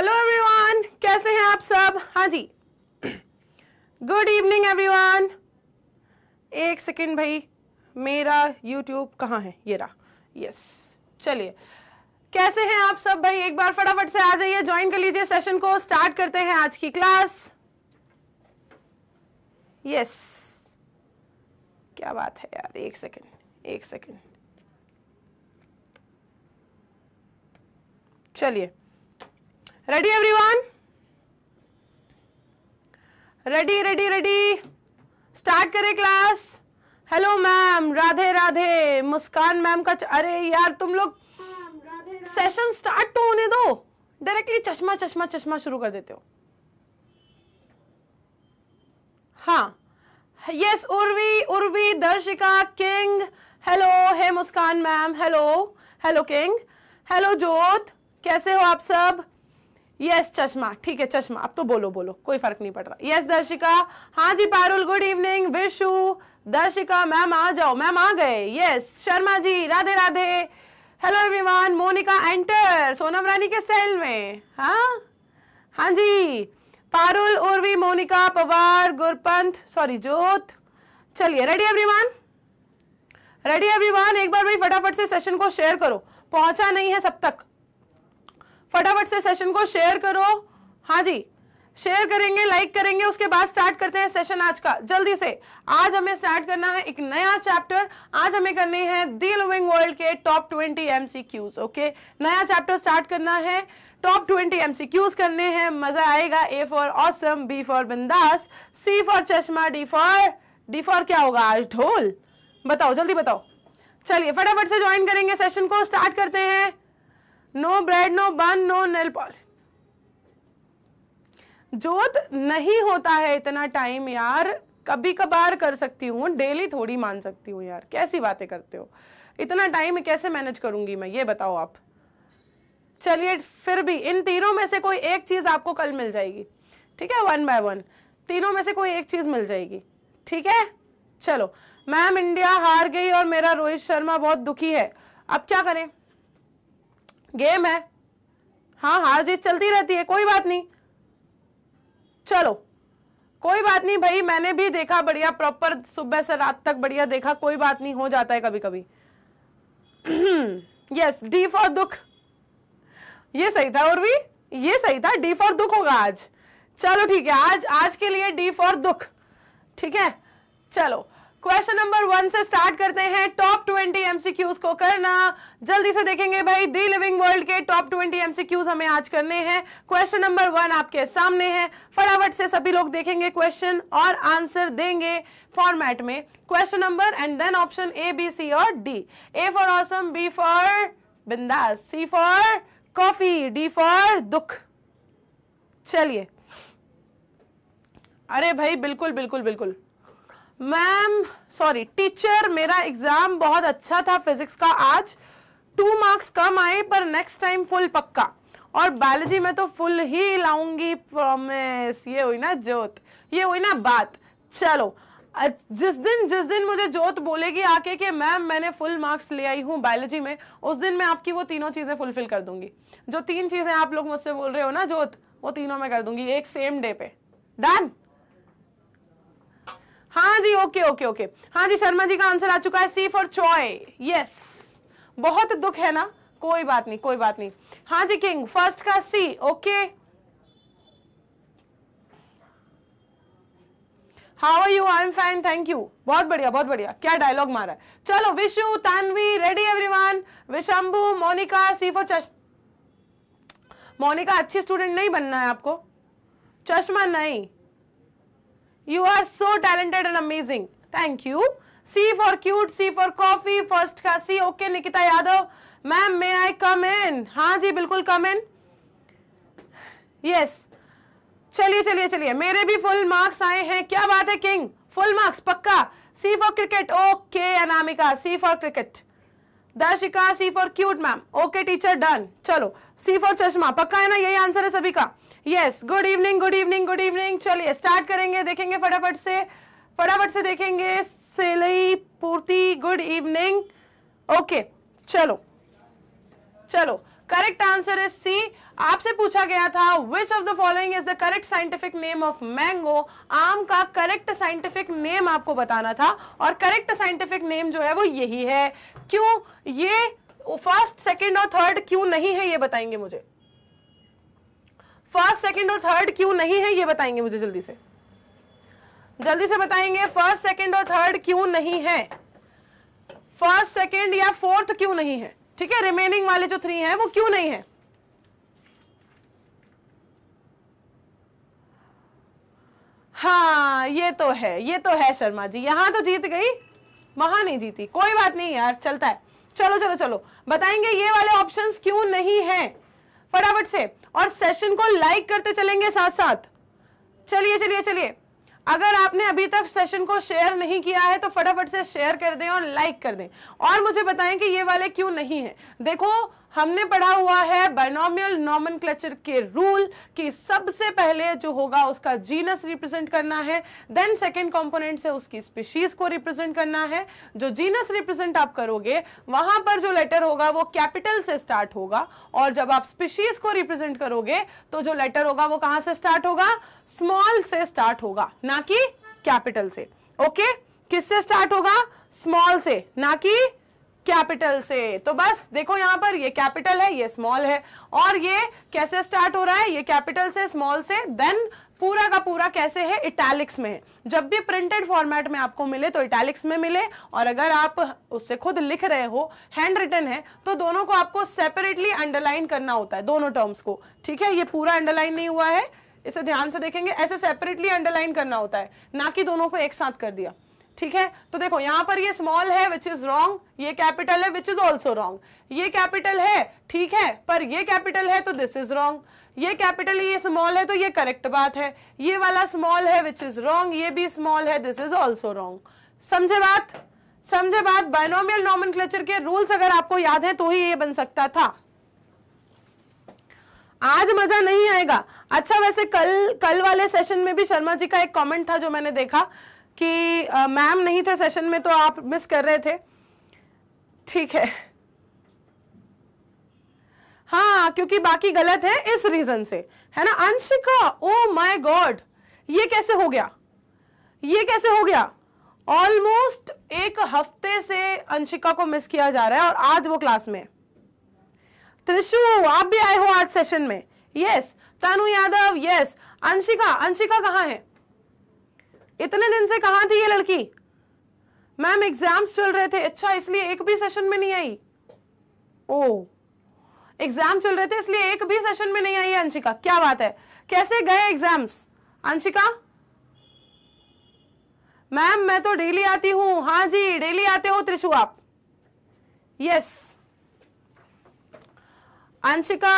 Hello everyone कैसे हैं आप सब हाँ जी गुड इवनिंग एवरीवन एक सेकेंड भाई मेरा यूट्यूब कहाँ है ये रहा यस चलिए कैसे हैं आप सब भाई एक बार फटाफट से आ जाइए ज्वाइन कर लीजिए सेशन को स्टार्ट करते हैं आज की क्लास यस क्या बात है यार एक सेकेंड एक सेकेंड चलिए ready everyone ready ready ready start करें class hello ma'am Radhe Radhe Muskan ma'am का अरे यार तुम लोग सेशन स्टार्ट तो होने दो डायरेक्टली चश्मा चश्मा चश्मा शुरू कर देते हो हाँ yes Urvi Urvi Darshika king hello hey Muskan ma'am hello hello king hello Jot कैसे हो आप सब यस चश्मा ठीक है चश्मा अब तो बोलो बोलो कोई फर्क नहीं पड़ रहा यस दर्शिका हाँ जी Parul good evening Vishu Darshika ma'am आ जाओ मैम आ गए yes Sharma ji Radhe Radhe hello everyone Monika enter Sonam Rani के स्टाइल में हाँ हाँ जी पारुल उर्वी मोनिका पवार गुरपंथ सॉरी जोत चलिए रेडी एवरीवन रेडी एवरीवन एक बार भाई फटाफट से सेशन को शेयर करो पहुंचा नहीं है सब तक फटाफट से सेशन को शेयर करो हाँ जी शेयर करेंगे लाइक करेंगे उसके बाद स्टार्ट करते हैं सेशन आज का जल्दी से आज हमें स्टार्ट करना है एक नया चैप्टर आज हमें करने हैं दी लिविंग वर्ल्ड के टॉप ट्वेंटी एमसीक्यूज ओके नया चैप्टर स्टार्ट करना है टॉप ट्वेंटी एमसीक्यूज करने हैं मजा आएगा A for awesome B for बिंदास सी फॉर चश्मा डी फॉर डी फॉर क्या होगा आज ढोल बताओ जल्दी बताओ चलिए फटाफट से ज्वाइन करेंगे सेशन को स्टार्ट करते हैं no bread no bun no nail polish Jot नहीं होता है इतना टाइम यार कभी कभार कर सकती हूँ डेली थोड़ी मान सकती हूँ यार कैसी बातें करते हो इतना टाइम कैसे मैनेज करूंगी मैं ये बताओ आप चलिए फिर भी इन तीनों में से कोई एक चीज़ आपको कल मिल जाएगी ठीक है वन बाय वन तीनों में से कोई एक चीज़ मिल जाएगी ठीक है चलो मैम इंडिया हार गई और मेरा रोहित शर्मा बहुत दुखी है अब क्या करें गेम है हाँ हार जीत चलती रहती है कोई बात नहीं चलो कोई बात नहीं भाई मैंने भी देखा बढ़िया प्रॉपर सुबह से रात तक बढ़िया देखा कोई बात नहीं हो जाता है कभी कभी यस डी फॉर दुख ये सही था और भी ये सही था डी फॉर दुख होगा आज चलो ठीक है आज आज के लिए डी फॉर दुख ठीक है चलो क्वेश्चन नंबर वन से स्टार्ट करते हैं टॉप ट्वेंटी एमसीक्यूज को करना जल्दी से देखेंगे भाई दी लिविंग वर्ल्ड के टॉप ट्वेंटी एमसीक्यूज हमें आज करने हैं क्वेश्चन नंबर वन आपके सामने है फटाफट से सभी लोग देखेंगे क्वेश्चन और आंसर देंगे फॉर्मेट में question number and then option A B C और D A for awesome B for बिंदास C for coffee D for दुख चलिए अरे भाई बिल्कुल बिल्कुल बिल्कुल मैम सॉरी टीचर मेरा एग्जाम बहुत अच्छा था फिजिक्स का आज टू मार्क्स कम आए पर नेक्स्ट टाइम फुल पक्का और बायोलॉजी में तो फुल ही लाऊंगी प्रॉमिस ये हुई ना जोत ये हुई ना बात चलो जिस दिन जिस दिन मुझे जोत बोलेगी आके कि मैम मैंने फुल मार्क्स ले आई हूँ बायोलॉजी में उस दिन मैं आपकी वो तीनों चीज़ें फुलफिल कर दूंगी जो तीन चीज़ें आप लोग मुझसे बोल रहे हो ना जोत वो तीनों मैं कर दूंगी एक सेम डे पे डन हाँ जी ओके ओके ओके हाँ जी शर्मा जी का आंसर आ चुका है सी फॉर चॉय यस बहुत दुख है ना कोई बात नहीं कोई बात नहीं हाँ जी किंग फर्स्ट का C okay how are you I am fine thank you बहुत बढ़िया बहुत बढ़िया क्या डायलॉग मारा है चलो Vishu Tanvi ready everyone Vishambhu Monika C for चश मोनिका अच्छी स्टूडेंट नहीं बनना है आपको चश्मा नहीं You are so talented and amazing. Thank you. C for cute, C for coffee. First का C. Okay, Nikita Yadav. Ma'am, may I come in? हाँ जी बिल्कुल come in. Yes. चलिए चलिए चलिए मेरे भी फुल मार्क्स आए हैं क्या बात है किंग फुल मार्क्स पक्का C for cricket okay Anamika C for cricket Darshika C for cute ma'am okay teacher done चलो सी फॉर चश्मा पक्का है ना यही आंसर है सभी का yes good evening good evening good evening चलिए स्टार्ट करेंगे देखेंगे फटाफट से फटाफट से देखेंगे सेलई पूर्ति गुड इवनिंग ओके चलो चलो करेक्ट आंसर इज सी आपसे पूछा गया था which of the following is the correct scientific name of mango आम का करेक्ट साइंटिफिक नेम आपको बताना था और करेक्ट साइंटिफिक नेम जो है वो यही है क्यों ये फर्स्ट सेकेंड और थर्ड क्यों नहीं है ये बताएंगे मुझे फर्स्ट सेकेंड और थर्ड क्यों नहीं है ये बताएंगे मुझे जल्दी से जल्दी से बताएंगे फर्स्ट सेकेंड और थर्ड क्यों नहीं है फर्स्ट सेकेंड या फोर्थ क्यों नहीं है ठीक है रिमेनिंग वाले जो थ्री हैं वो क्यों नहीं है हाँ ये तो है ये तो है शर्मा जी यहां तो जीत गई वहां नहीं जीती कोई बात नहीं यार चलता है चलो चलो चलो बताएंगे ये वाले ऑप्शंस क्यों नहीं है फटाफट से और सेशन को लाइक करते चलेंगे साथ साथ चलिए चलिए चलिए अगर आपने अभी तक सेशन को शेयर नहीं किया है तो फटाफट से शेयर कर दें और लाइक कर दें और मुझे बताएं कि ये वाले क्यों नहीं है देखो हमने पढ़ा हुआ है बायनोमियल नॉमन के रूल कि सबसे पहले जो होगा उसका जीनस रिप्रेजेंट करना है देन सेकेंड कॉम्पोनेंट से उसकी स्पीशीज को रिप्रेजेंट करना है जो जीनस रिप्रेजेंट आप करोगे वहां पर जो लेटर होगा वो कैपिटल से स्टार्ट होगा और जब आप स्पीशीज को रिप्रेजेंट करोगे तो जो लेटर होगा वो कहां से स्टार्ट होगा स्मॉल से स्टार्ट होगा ना कि कैपिटल से ओके okay? किससे स्टार्ट होगा स्मॉल से ना कि कैपिटल से तो बस देखो यहां पर ये कैपिटल है ये स्मॉल है और ये कैसे स्टार्ट हो रहा है ये कैपिटल से स्मॉल से देन पूरा का पूरा कैसे है इटैलिक्स में जब भी प्रिंटेड फॉर्मेट में आपको मिले तो इटैलिक्स में मिले और अगर आप उससे खुद लिख रहे हो हैंड रिटन है तो दोनों को आपको सेपरेटली अंडरलाइन करना होता है दोनों टर्म्स को ठीक है ये पूरा अंडरलाइन नहीं हुआ है इसे ध्यान से देखेंगे ऐसे सेपरेटली अंडरलाइन करना होता है ना कि दोनों को एक साथ कर दिया ठीक है तो देखो यहां पर ये स्मॉल है विच इज रॉन्ग ये कैपिटल है विच इज ऑल्सो रॉन्ग ये कैपिटल है ठीक है पर ये कैपिटल है तो दिस इज रॉन्ग ये कैपिटल ये स्मॉल है तो ये करेक्ट बात है ये वाला स्मॉल है विच इज रॉन्ग ये भी स्मॉल है दिस इज ऑल्सो रॉन्ग समझे बात समझे बात बाइनोमियल नॉमन के रूल्स अगर आपको याद है तो ही ये बन सकता था आज मजा नहीं आएगा अच्छा वैसे कल कल वाले सेशन में भी शर्मा जी का एक कमेंट था जो मैंने देखा कि मैम नहीं थे सेशन में तो आप मिस कर रहे थे ठीक है हाँ क्योंकि बाकी गलत है इस रीजन से है ना अंशिका ओ माय गॉड ये कैसे हो गया ये कैसे हो गया ऑलमोस्ट एक हफ्ते से अंशिका को मिस किया जा रहा है और आज वो क्लास में त्रिशु आप भी आए हो आज सेशन में यस तानु तनु यादव यस अंशिका अंशिका कहाँ है इतने दिन से कहा थी ये लड़की मैम एग्जाम्स चल रहे थे अच्छा इसलिए एक भी सेशन में नहीं आई ओ एग्जाम चल रहे थे इसलिए एक भी सेशन में नहीं आई अंशिका क्या बात है कैसे गए एग्जाम्स अंशिका मैम मैं तो डेली आती हूं हाँ जी डेली आते हो त्रिशु आप यस अंशिका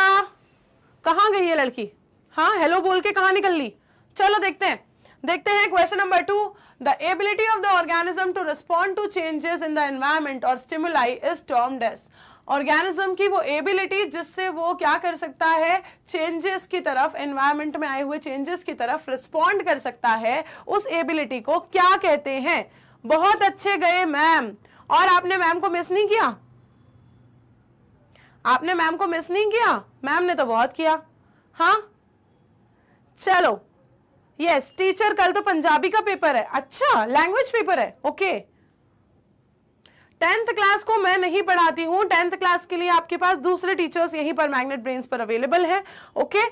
कहा गई है लड़की हाँ हेलो बोल के कहा निकल ली चलो देखते हैं देखते हैं question number two the ability of the organism to respond to changes in the environment और stimuli is termed as organism की वो एबिलिटी जिससे वो क्या कर सकता है चेंजेस की तरफ एनवायरमेंट में आए हुए चेंजेस की तरफ रिस्पॉन्ड कर सकता है उस एबिलिटी को क्या कहते हैं बहुत अच्छे गए मैम और आपने मैम को मिस नहीं किया आपने मैम को मिस नहीं किया मैम ने तो बहुत किया हाँ चलो यस टीचर कल तो पंजाबी का पेपर है अच्छा लैंग्वेज पेपर है ओके टेंथ क्लास को मैं नहीं पढ़ाती हूँ टेंथ क्लास के लिए आपके पास दूसरे टीचर्स यहीं पर मैग्नेट ब्रेन पर अवेलेबल है ओके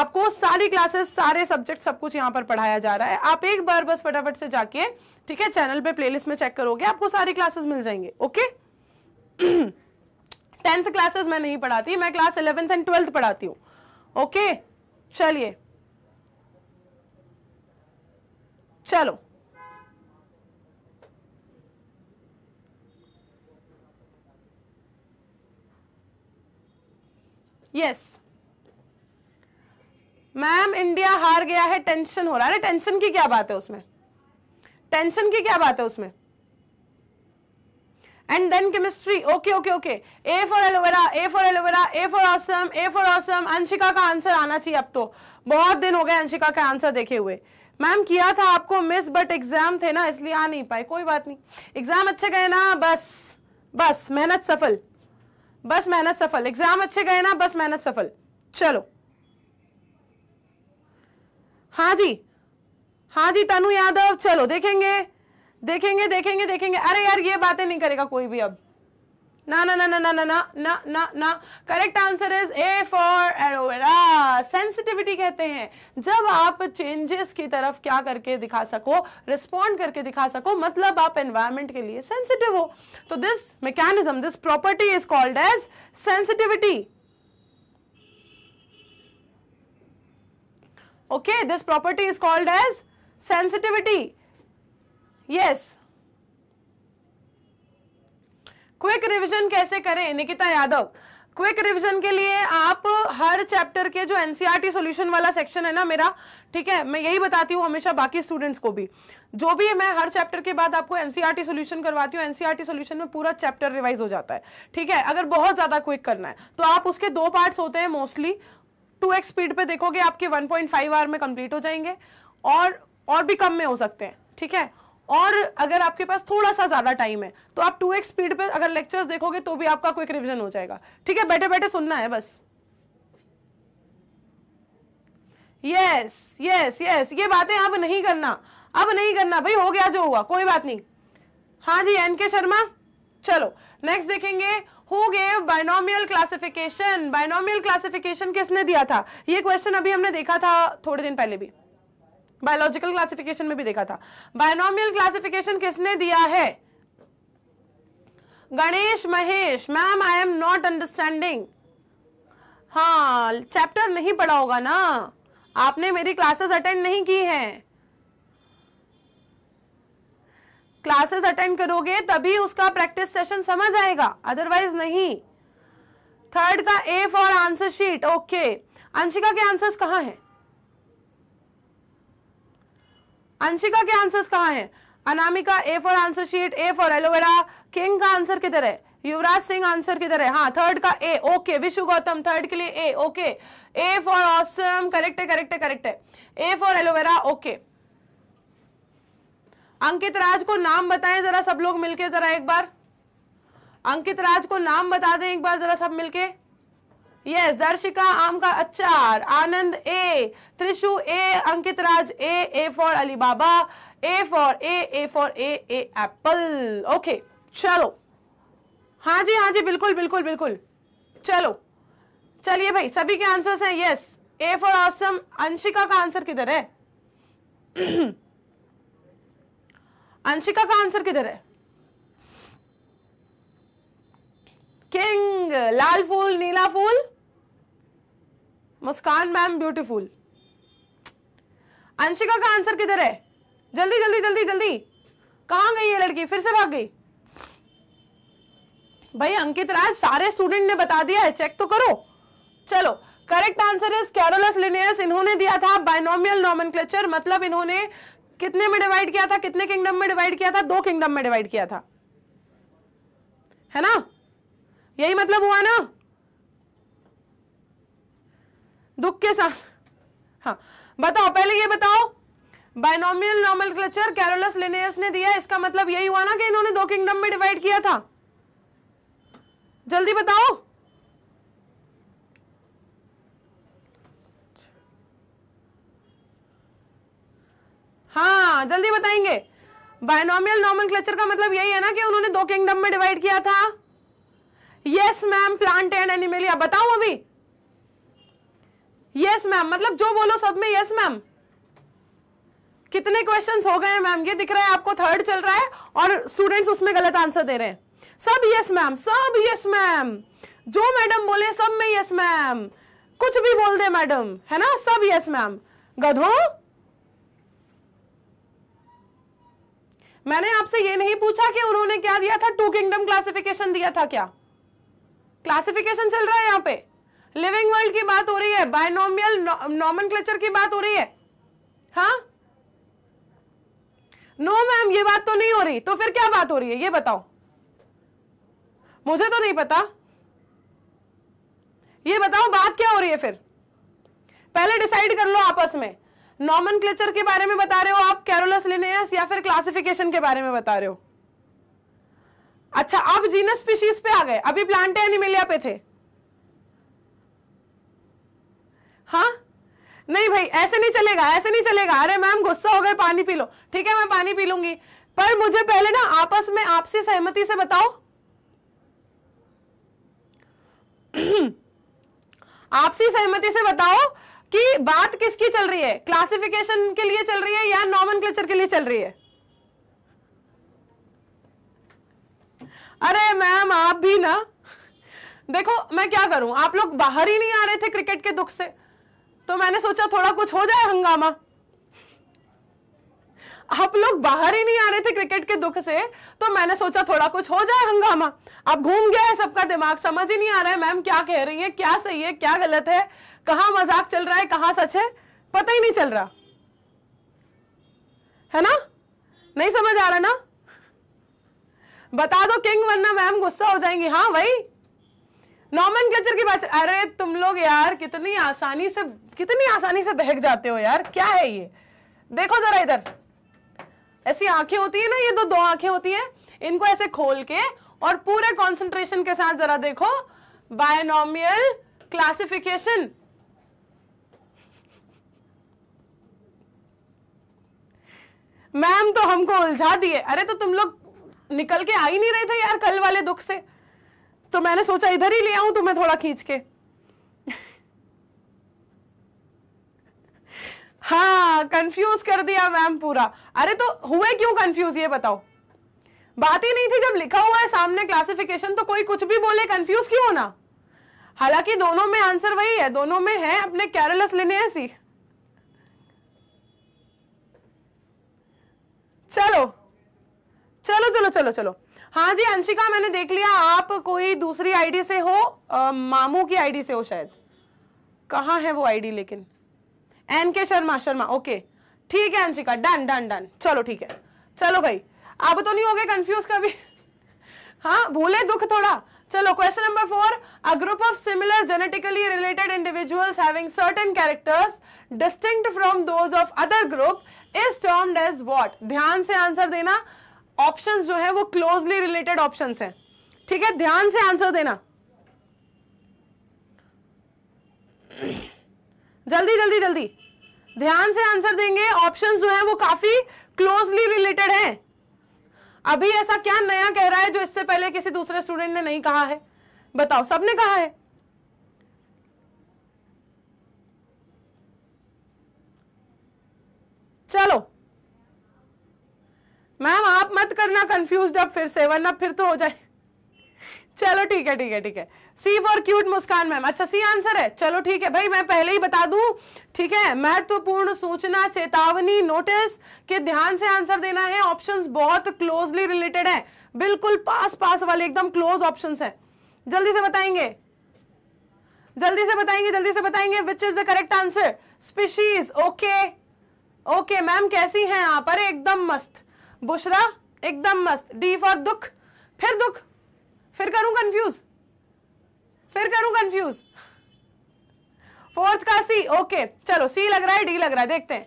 आपको सारी क्लासेस सारे सब्जेक्ट सब कुछ यहाँ पर पढ़ाया जा रहा है आप एक बार बस फटाफट से जाके ठीक है चैनल पे प्लेलिस्ट में चेक करोगे आपको सारी क्लासेस मिल जाएंगे ओके टेंथ क्लासेस मैं नहीं पढ़ाती मैं क्लास इलेवेंथ एंड ट्वेल्थ पढ़ाती हूँ ओके चलिए चलो यस मैम इंडिया हार गया है टेंशन हो रहा है टेंशन की क्या बात है उसमें टेंशन की क्या बात है उसमें and then chemistry okay okay okay A for aloe vera A for aloe vera A for awesome A for awesome Anshika का आंसर आना चाहिए अब तो बहुत दिन हो गए अंशिका का आंसर देखे हुए मैम किया था आपको मिस बट एग्जाम थे ना इसलिए आ नहीं पाए कोई बात नहीं एग्जाम अच्छे गए ना बस बस मेहनत सफल बस मेहनत सफल एग्जाम अच्छे गए ना बस मेहनत सफल चलो हाँ जी हाँ जी तनु यादव चलो देखेंगे देखेंगे देखेंगे देखेंगे अरे यार ये बातें नहीं करेगा कोई भी अब Na na na na na na na na na na. Correct answer is A for aloe vera. Sensitivity कहते हैं जब आप changes की तरफ क्या करके दिखा सको respond करके दिखा सको मतलब आप environment के लिए sensitive हो तो this mechanism this property is called as sensitivity. Okay, this property is called as sensitivity. Yes, quick revision कैसे करें निकिता यादव क्विक रिवीजन के लिए आप हर चैप्टर के जो एनसीईआरटी सॉल्यूशन e वाला सेक्शन है ना मेरा ठीक है मैं यही बताती हूँ हमेशा बाकी स्टूडेंट्स को भी जो भी है मैं हर चैप्टर के बाद आपको एनसीईआरटी सॉल्यूशन e करवाती हूँ एनसीईआरटी सॉल्यूशन e में पूरा चैप्टर रिवाइज हो जाता है ठीक है अगर बहुत ज़्यादा क्विक करना है तो आप उसके दो पार्ट होते हैं मोस्टली टू एक्स स्पीड पर देखोगे आपके वन पॉइंट आवर में कंप्लीट हो जाएंगे और और भी कम में हो सकते हैं ठीक है और अगर आपके पास थोड़ा सा ज्यादा टाइम है तो आप टू एक्स स्पीड पे अगर लेक्चर्स देखोगे तो भी आपका क्विक रिविजन हो जाएगा ठीक है बैठे बैठे सुनना है बस यस यस यस ये बातें अब नहीं करना अब नहीं करना भाई हो गया जो हुआ कोई बात नहीं हाँ जी एन के शर्मा चलो नेक्स्ट देखेंगे who gave binomial classification binomial classification किसने दिया था ये क्वेश्चन अभी हमने देखा था थोड़े दिन पहले भी बायोलॉजिकल क्लासिफिकेशन में भी देखा था बायोनोमियल क्लासिफिकेशन किसने दिया है Ganesh Mahesh ma'am I am not understanding हाँ चैप्टर नहीं पढ़ा होगा ना आपने मेरी क्लासेस अटेंड नहीं की हैं क्लासेस अटेंड करोगे तभी उसका प्रैक्टिस सेशन समझ आएगा अदरवाइज नहीं थर्ड का A for answer sheet okay Anshika के आंसर्स कहाँ हैं अंशिका के आंसर्स कहाँ हैं Anamika A for answer sheet A for aloe vera king का आंसर किधर है युवराज सिंह आंसर किधर है हाँ थर्ड का A okay Vishu Gautam third के लिए A okay A for awesome correct है करेक्ट है करेक्ट है A for aloe vera okay Ankit Raj को नाम बताएं जरा सब लोग मिलके जरा एक बार अंकित राज को नाम बता दें एक बार जरा सब मिलके यस दर्शिका आम का अचार Anand A Trishu A Ankit Raj A A for Alibaba A for A A for A A apple okay चलो हाँ जी हाँ जी बिल्कुल बिल्कुल बिल्कुल चलो चलिए भाई सभी के आंसर हैं yes A for awesome Anshika का आंसर किधर है अंशिका का आंसर किधर है किंग लाल फूल नीला फूल मुस्कान मैम ब्यूटीफुल अंशिका का आंसर किधर है जल्दी जल्दी जल्दी जल्दी कहाँ गई है लड़की फिर से भाग गई भाई अंकित राज सारे स्टूडेंट ने बता दिया है चेक तो करो चलो correct answer is Carolus Linnaeus इन्होंने दिया था बाइनोमियल नॉमनक्लेचर मतलब इन्होंने कितने में डिवाइड किया था कितने किंगडम में डिवाइड किया था दो किंगडम में डिवाइड किया था है ना यही मतलब हुआ ना दुख के साथ हाँ बताओ पहले ये बताओ binomial nomenclature Carolus Linnaeus ने दिया इसका मतलब यही हुआ ना कि इन्होंने दो किंगडम में डिवाइड किया था जल्दी बताओ हाँ जल्दी बताएंगे बायनोमियल नॉर्मल क्लचर का मतलब यही है ना कि उन्होंने दो किंगडम में डिवाइड किया था yes ma'am plant and animal बताओ अभी यस मैम मतलब जो बोलो सब में यस मैम कितने क्वेश्चन हो गए मैम ये दिख रहा है आपको थर्ड चल रहा है और स्टूडेंट्स उसमें गलत आंसर दे रहे हैं सब यस मैम सब यस मैम जो मैडम बोले सब में यस मैम कुछ भी बोल दे मैडम है ना सब यस मैम गधो मैंने आपसे ये नहीं पूछा कि उन्होंने क्या दिया था टू किंगडम क्लासिफिकेशन दिया था क्या क्लासिफिकेशन चल रहा है यहां पे लिविंग वर्ल्ड की बात हो रही है बायनोमियल नॉमन क्लचर की बात हो रही है हा नो मैम ये बात तो नहीं हो रही तो फिर क्या बात हो रही है ये बताओ मुझे तो नहीं पता ये बताओ बात क्या हो रही है फिर पहले डिसाइड कर लो आपस में नॉमन क्लेचर के बारे में बता रहे हो आप कैरोलस लिनेस या फिर क्लासिफिकेशन के बारे में बता रहे हो अच्छा अब जीनस स्पीशीज पे आ गए अभी प्लांट एनिमिलिया पे थे हाँ नहीं भाई ऐसे नहीं चलेगा ऐसे नहीं चलेगा अरे मैम गुस्सा हो गए पानी पी लो ठीक है मैं पानी पी लूंगी पर मुझे पहले ना आपस में आपसी सहमति से बताओ आपसी सहमति से बताओ कि बात किसकी चल रही है क्लासिफिकेशन के लिए चल रही है या नॉमन के लिए चल रही है अरे मैम आप भी ना देखो मैं क्या करूं आप लोग बाहर ही नहीं आ रहे थे क्रिकेट के दुख से तो मैंने सोचा थोड़ा कुछ हो जाए हंगामा आप लोग बाहर ही नहीं आ रहे थे क्रिकेट के दुख से तो मैंने सोचा थोड़ा कुछ हो जाए हंगामा अब घूम गया है सबका दिमाग समझ ही नहीं आ रहा है मैम क्या कह रही है क्या सही है क्या गलत है कहा मजाक चल रहा है कहां सच है पता ही नहीं चल रहा है ना नहीं समझ आ रहा ना बता दो किंग वरना मैम गुस्सा हो जाएंगी हाँ भाई नॉमन क्लचर की बात अरे तुम लोग यार कितनी आसानी से कितनी आसानी से बहक जाते हो यार क्या है ये देखो जरा इधर ऐसी आंखें होती है ना ये दो तो दो आंखें होती है इनको ऐसे खोल के और पूरे कंसंट्रेशन के साथ जरा देखो बायोनॉमियल क्लासिफिकेशन मैम तो हमको उलझा दिए अरे तो तुम लोग निकल के आ ही नहीं रहे थे यार कल वाले दुख से तो मैंने सोचा इधर ही ले आऊं तुम्हें थोड़ा खींच के हाँ कंफ्यूज कर दिया मैम पूरा अरे तो हुए क्यों कंफ्यूज ये बताओ बात ही नहीं थी जब लिखा हुआ है सामने क्लासिफिकेशन तो कोई कुछ भी बोले कंफ्यूज क्यों होना हालांकि दोनों में आंसर वही है दोनों में है अपने कैरलस लेने ऐसी चलो चलो चलो चलो चलो हाँ जी अंशिका मैंने देख लिया आप कोई दूसरी आईडी से हो आ, मामू की आईडी से हो शायद कहाँ है वो आईडी लेकिन एन के शर्मा शर्मा ओके ठीक है अंशिका डन डन डन चलो ठीक है चलो भाई अब तो नहीं हो गए कंफ्यूज कभी हाँ भूले दुख थोड़ा चलो question number four a group of similar genetically related individuals having certain characters distinct from those of other group is termed as what ध्यान से आंसर देना ऑप्शन जो है वो क्लोजली रिलेटेड ऑप्शन है ठीक है ध्यान से आंसर देना जल्दी जल्दी जल्दी ध्यान से आंसर देंगे ऑप्शंस जो है वो काफी क्लोजली रिलेटेड हैं अभी ऐसा क्या नया कह रहा है जो इससे पहले किसी दूसरे स्टूडेंट ने नहीं कहा है बताओ सबने कहा है चलो मैम आप मत करना कंफ्यूज अब फिर से वरना फिर तो हो जाए चलो ठीक है ठीक है ठीक है C for cute Muskan ma'am अच्छा सी आंसर है चलो ठीक है भाई मैं पहले ही बता दू ठीक है महत्वपूर्ण सूचना चेतावनी नोटिस के ध्यान से आंसर देना है ऑप्शंस बहुत क्लोजली रिलेटेड है बिल्कुल पास पास वाले एकदम क्लोज ऑप्शंस है जल्दी से बताएंगे जल्दी से बताएंगे जल्दी से बताएंगे which is the correct answer species okay okay ma'am कैसी हैं आप अरे एकदम मस्त बुशरा एकदम मस्त डी फॉर दुख फिर दुख फिर करूं कंफ्यूज फिर करूं कंफ्यूज फोर्थ का सी ओके चलो सी लग रहा है डी लग रहा है देखते हैं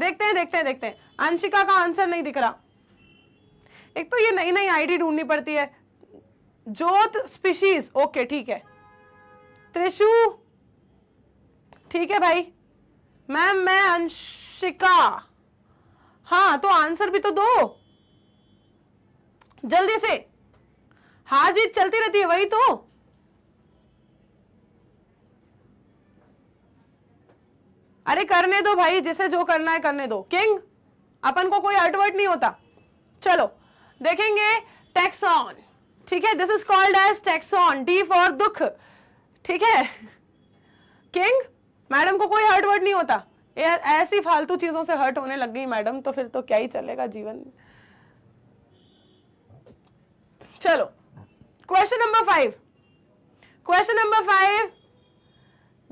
देखते हैं देखते हैं देखते हैं अंशिका का आंसर नहीं दिख रहा एक तो ये नई नई आईडी ढूंढनी पड़ती है जोत स्पीशीज ओके ठीक है त्रिशु ठीक है भाई मैम मैं अंशिका हाँ तो आंसर भी तो दो जल्दी से हार जीत चलती रहती है वही तो अरे करने दो भाई जिसे जो करना है करने दो किंग अपन को कोई अटवर्ट नहीं होता चलो देखेंगे टैक्सॉन ठीक है this is called as taxon D for दुख ठीक है किंग मैडम को कोई हर्ट वर्ड नहीं होता यार ऐसी फालतू चीजों से हर्ट होने लग गई मैडम तो फिर तो क्या ही चलेगा जीवन में चलो question number five question number five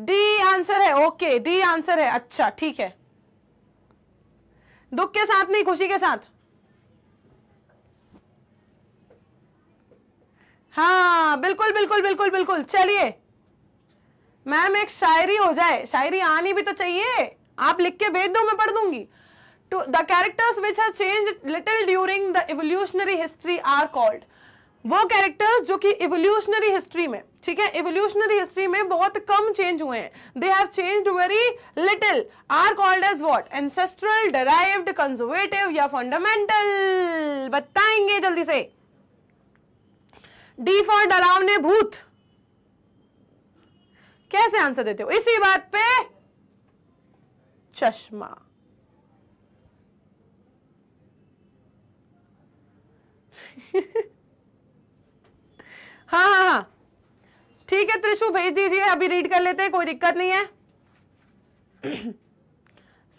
D answer है ओके डी आंसर है अच्छा ठीक है दुख के साथ नहीं खुशी के साथ हाँ बिल्कुल बिल्कुल बिल्कुल बिल्कुल चलिए मैम एक शायरी हो जाए शायरी आनी भी तो चाहिए आप लिख के भेज दो मैं पढ़ दूंगी to the characters which have change little during the evolutionary history are called वो कैरेक्टर्स जो कि इवोल्यूशनरी हिस्ट्री में ठीक है इवोल्यूशनरी हिस्ट्री में बहुत कम चेंज हुए हैं they have changed very little are called as what ancestral derived conservative या फंडामेंटल बताएंगे जल्दी से डी फॉर डरावने भूत कैसे आंसर देते हो इसी बात पे चश्मा हाँ हाँ हाँ ठीक है त्रिशु भेज दीजिए अभी रीड कर लेते हैं कोई दिक्कत नहीं है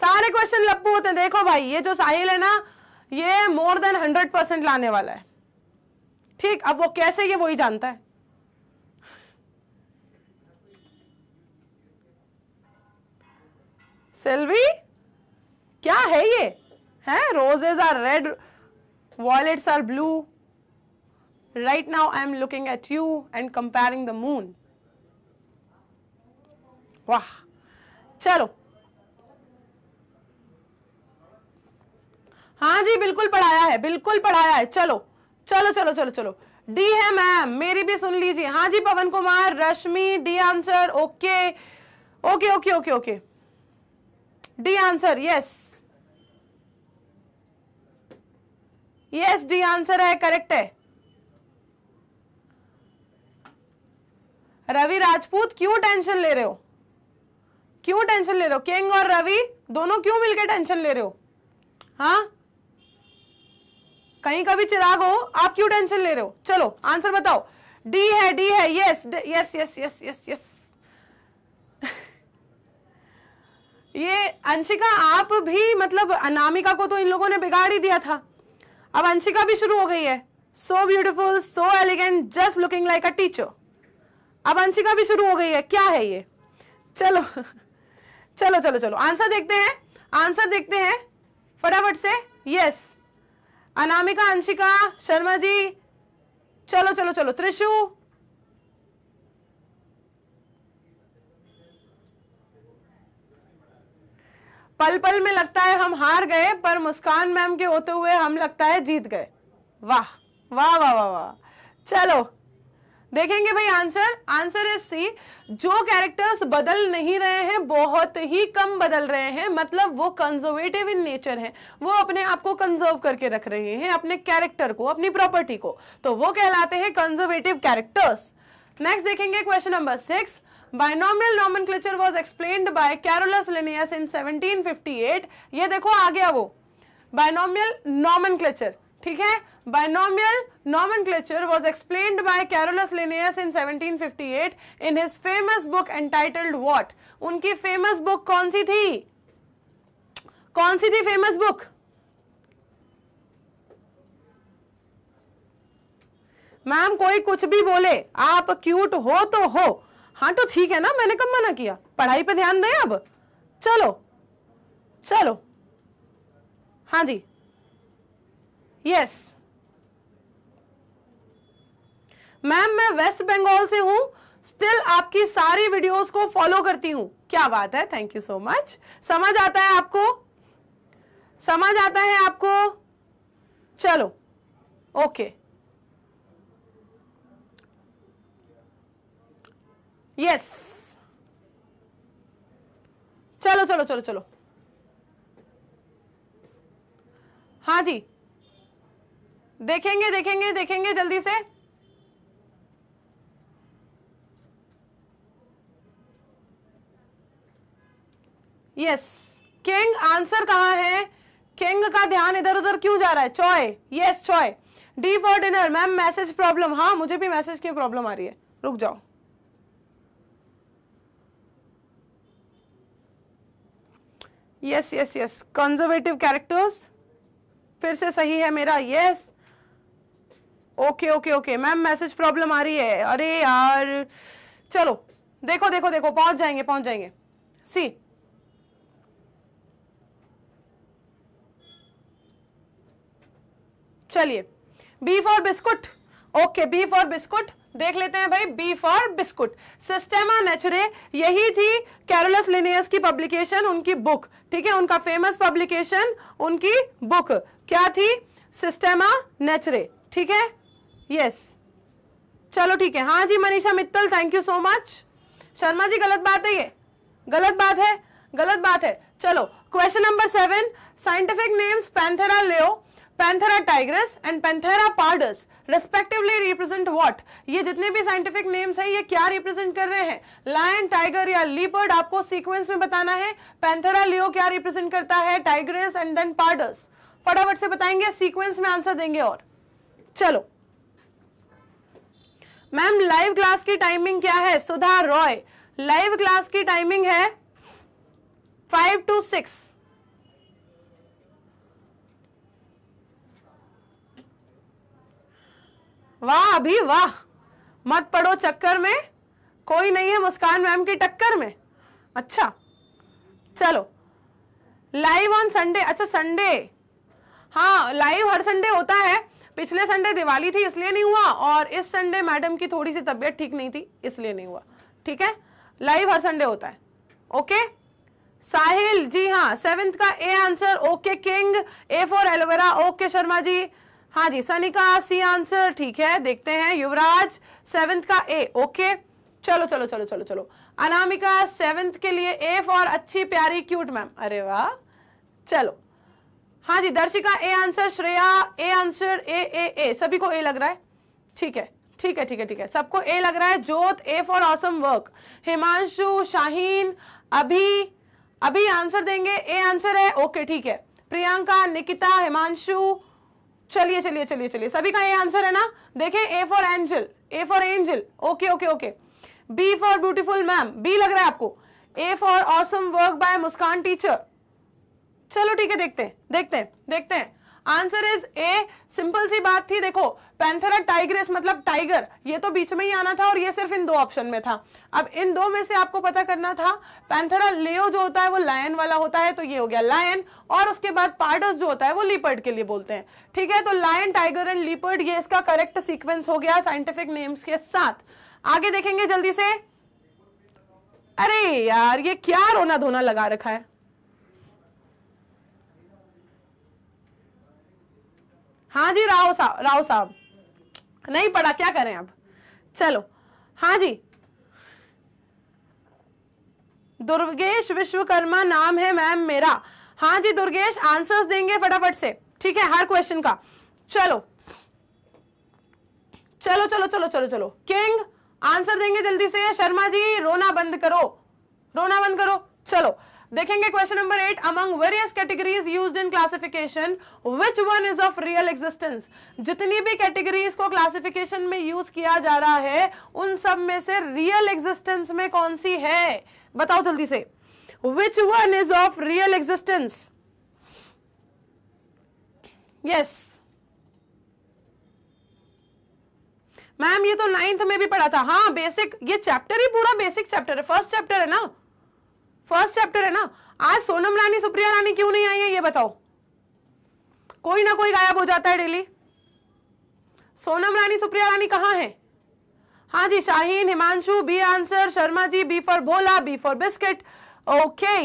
सारे क्वेश्चन लप्पू होते हैं देखो भाई ये जो साहिल है ना ये मोर देन हंड्रेड परसेंट लाने वाला है ठीक अब वो कैसे ये वही जानता है सेल्वी क्या है ये है roses are red violets are blue right now I am looking at you and comparing the moon वाह चलो हाँ जी बिल्कुल पढ़ाया है बिल्कुल पढ़ाया है चलो चलो चलो चलो चलो डी है मैम मेरी भी सुन लीजिए हाँ जी Pavan Kumar Rashmi D answer okay okay okay okay okay D answer yes yes D answer है करेक्ट है रवि राजपूत क्यों टेंशन ले रहे हो क्यों टेंशन ले रहे हो किंग और रवि दोनों क्यों मिलकर टेंशन ले रहे हो हाँ कहीं कभी चिराग हो आप क्यों टेंशन ले रहे हो चलो आंसर बताओ डी है डी है yes yes yes yes yes yes ये अंशिका आप भी मतलब अनामिका को तो इन लोगों ने बिगाड़ ही दिया था अब अंशिका भी शुरू हो गई है so beautiful so elegant just looking like a teacher अब अंशिका भी शुरू हो गई है क्या है ये चलो चलो चलो चलो आंसर देखते हैं आंसर देखते हैं फटाफट से यस अनामिका अंशिका शर्मा जी चलो चलो चलो त्रिशु पल पल में लगता है हम हार गए पर मुस्कान मैम के होते हुए हम लगता है जीत गए वाह वाह वाह वाह वाह चलो देखेंगे भाई आंसर आंसर इज सी जो कैरेक्टर्स बदल नहीं रहे हैं बहुत ही कम बदल रहे हैं मतलब वो कंजर्वेटिव इन नेचर हैं वो अपने आप को कंजर्व करके रख रहे हैं अपने कैरेक्टर को अपनी प्रॉपर्टी को तो वो कहलाते हैं कंजर्वेटिव कैरेक्टर्स नेक्स्ट देखेंगे question number six binomial nomenclature was explain by Carolus Linnaeus in 1758 ये देखो आ गया वो बाइनोमियल रोमन क्लेचर ठीक है binomial nomenclature was explain by Carolus Linnaeus in 1758 in his famous book entitled what उनकी famous book कौन सी थी कौन सी थी फेमस बुक मैम कोई कुछ भी बोले आप क्यूट हो तो हो हाँ तो ठीक है ना मैंने कब मना किया पढ़ाई पे ध्यान दें अब चलो चलो हाँ जी यस मैम मैं वेस्ट बंगाल से हूं स्टिल आपकी सारी वीडियोस को फॉलो करती हूं क्या बात है थैंक यू सो मच समझ आता है आपको समझ आता है आपको चलो ओके okay. यस चलो चलो चलो चलो हाँ जी देखेंगे देखेंगे देखेंगे जल्दी से यस किंग आंसर कहाँ है किंग का ध्यान इधर उधर क्यों जा रहा है चॉय यस चॉय D for dinner ma'am message problem हाँ मुझे भी मैसेज की प्रॉब्लम आ रही है रुक जाओ yes yes yes conservative characters फिर से सही है मेरा yes okay okay okay ma'am message problem आ रही है अरे यार चलो देखो देखो देखो पहुंच जाएंगे पहुंच जाएंगे सी चलिए बीफ और बिस्कुट ओके बीफ और बिस्कुट देख लेते हैं भाई B for biscuit Systema Naturae यही थी कैरोलस लिनियस की पब्लिकेशन उनकी बुक ठीक है उनका फेमस पब्लिकेशन उनकी बुक क्या थी सिस्टेमा नेचुरे ठीक है यस चलो ठीक है हाँ जी Manisha Mittal thank you so much Sharma ji गलत बात है ये गलत बात है गलत बात है चलो question number seven scientific names Panthera leo Panthera tigris and Panthera pardus respectively represent what ये जितने भी साइंटिफिक नेम्स हैं ये क्या रिप्रेजेंट कर रहे हैं लायन टाइगर या लीपर्ड आपको सीक्वेंस में बताना है पैंथरा लियो क्या रिप्रेजेंट करता है टाइग्रेस एंड देन पार्डस फटाफट से बताएंगे सीक्वेंस में आंसर देंगे और चलो मैम लाइव क्लास की टाइमिंग क्या है सुधा रॉय लाइव क्लास की टाइमिंग है फाइव टू सिक्स वाह अभी वाह मत पड़ो चक्कर में कोई नहीं है मुस्कान मैम की टक्कर में अच्छा चलो लाइव ऑन संडे अच्छा संडे हाँ लाइव हर संडे होता है पिछले संडे दिवाली थी इसलिए नहीं हुआ और इस संडे मैडम की थोड़ी सी तबीयत ठीक नहीं थी इसलिए नहीं हुआ ठीक है लाइव हर संडे होता है ओके साहिल जी हाँ सेवेंथ का A answer okay king A for aloe vera okay Sharma ji हाँ जी सनी का सी आंसर ठीक है देखते हैं युवराज सेवेंथ का ए ओके चलो चलो चलो चलो चलो अनामिका सेवेंथ के लिए ए फॉर अच्छी प्यारी क्यूट मैम अरे वाह चलो हाँ जी Darshika A answer Shreya A answer A A A सभी को ए लग रहा है ठीक है ठीक है ठीक है ठीक है सबको ए लग रहा है Jot A for awesome work Himanshu Shaheen अभी अभी आंसर देंगे ए आंसर है ओके ठीक है प्रियंका निकिता हिमांशु चलिए चलिए चलिए चलिए सभी का ये आंसर है ना देखें A for angel A for angel okay okay okay B for beautiful ma'am B लग रहा है आपको A for awesome work by Muskan teacher चलो ठीक है देखते हैं देखते हैं देखते हैं आंसर इज ए सिंपल सी बात थी देखो पैंथेरा टाइग्रेस मतलब टाइगर ये तो बीच में ही आना था और ये सिर्फ इन दो ऑप्शन में था अब इन दो में से आपको पता करना था पैंथेरा लियो जो होता है वो लायन वाला होता है तो ये हो गया लायन और उसके बाद पार्डस जो होता है वो लीपर्ड के लिए बोलते हैं ठीक है तो लायन टाइगर एंड लीपर्ड ये इसका करेक्ट सीक्वेंस हो गया साइंटिफिक नेम्स के साथ आगे देखेंगे जल्दी से अरे यार ये क्या रोना धोना लगा रखा है हाँ जी राव साहब राव साहब नहीं पढ़ा क्या करें अब चलो हाँ जी दुर्गेश विश्वकर्मा नाम है मैम मेरा हाँ जी दुर्गेश आंसर्स देंगे फटाफट से ठीक है हर क्वेश्चन का चलो चलो चलो चलो चलो चलो किंग आंसर देंगे जल्दी से शर्मा जी रोना बंद करो रोना बंद करो चलो देखेंगे question number eight among various categories used in classification which one is of real existence जितनी भी कैटेगरीज को क्लासिफिकेशन में यूज किया जा रहा है उन सब में से रियल एग्जिस्टेंस में कौन सी है बताओ जल्दी से which one is of real existence yes ma'am ये तो नाइन्थ में भी पढ़ा था हाँ बेसिक ये चैप्टर ही पूरा बेसिक चैप्टर है फर्स्ट चैप्टर है ना फर्स्ट चैप्टर है ना आज सोनम रानी सुप्रिया रानी क्यों नहीं आई है ये बताओ कोई ना कोई गायब हो जाता है डेली सोनम रानी सुप्रिया रानी कहाँ है हाँ जी Shaheen Himanshu B answer Sharma ji B for बोला B for biscuit okay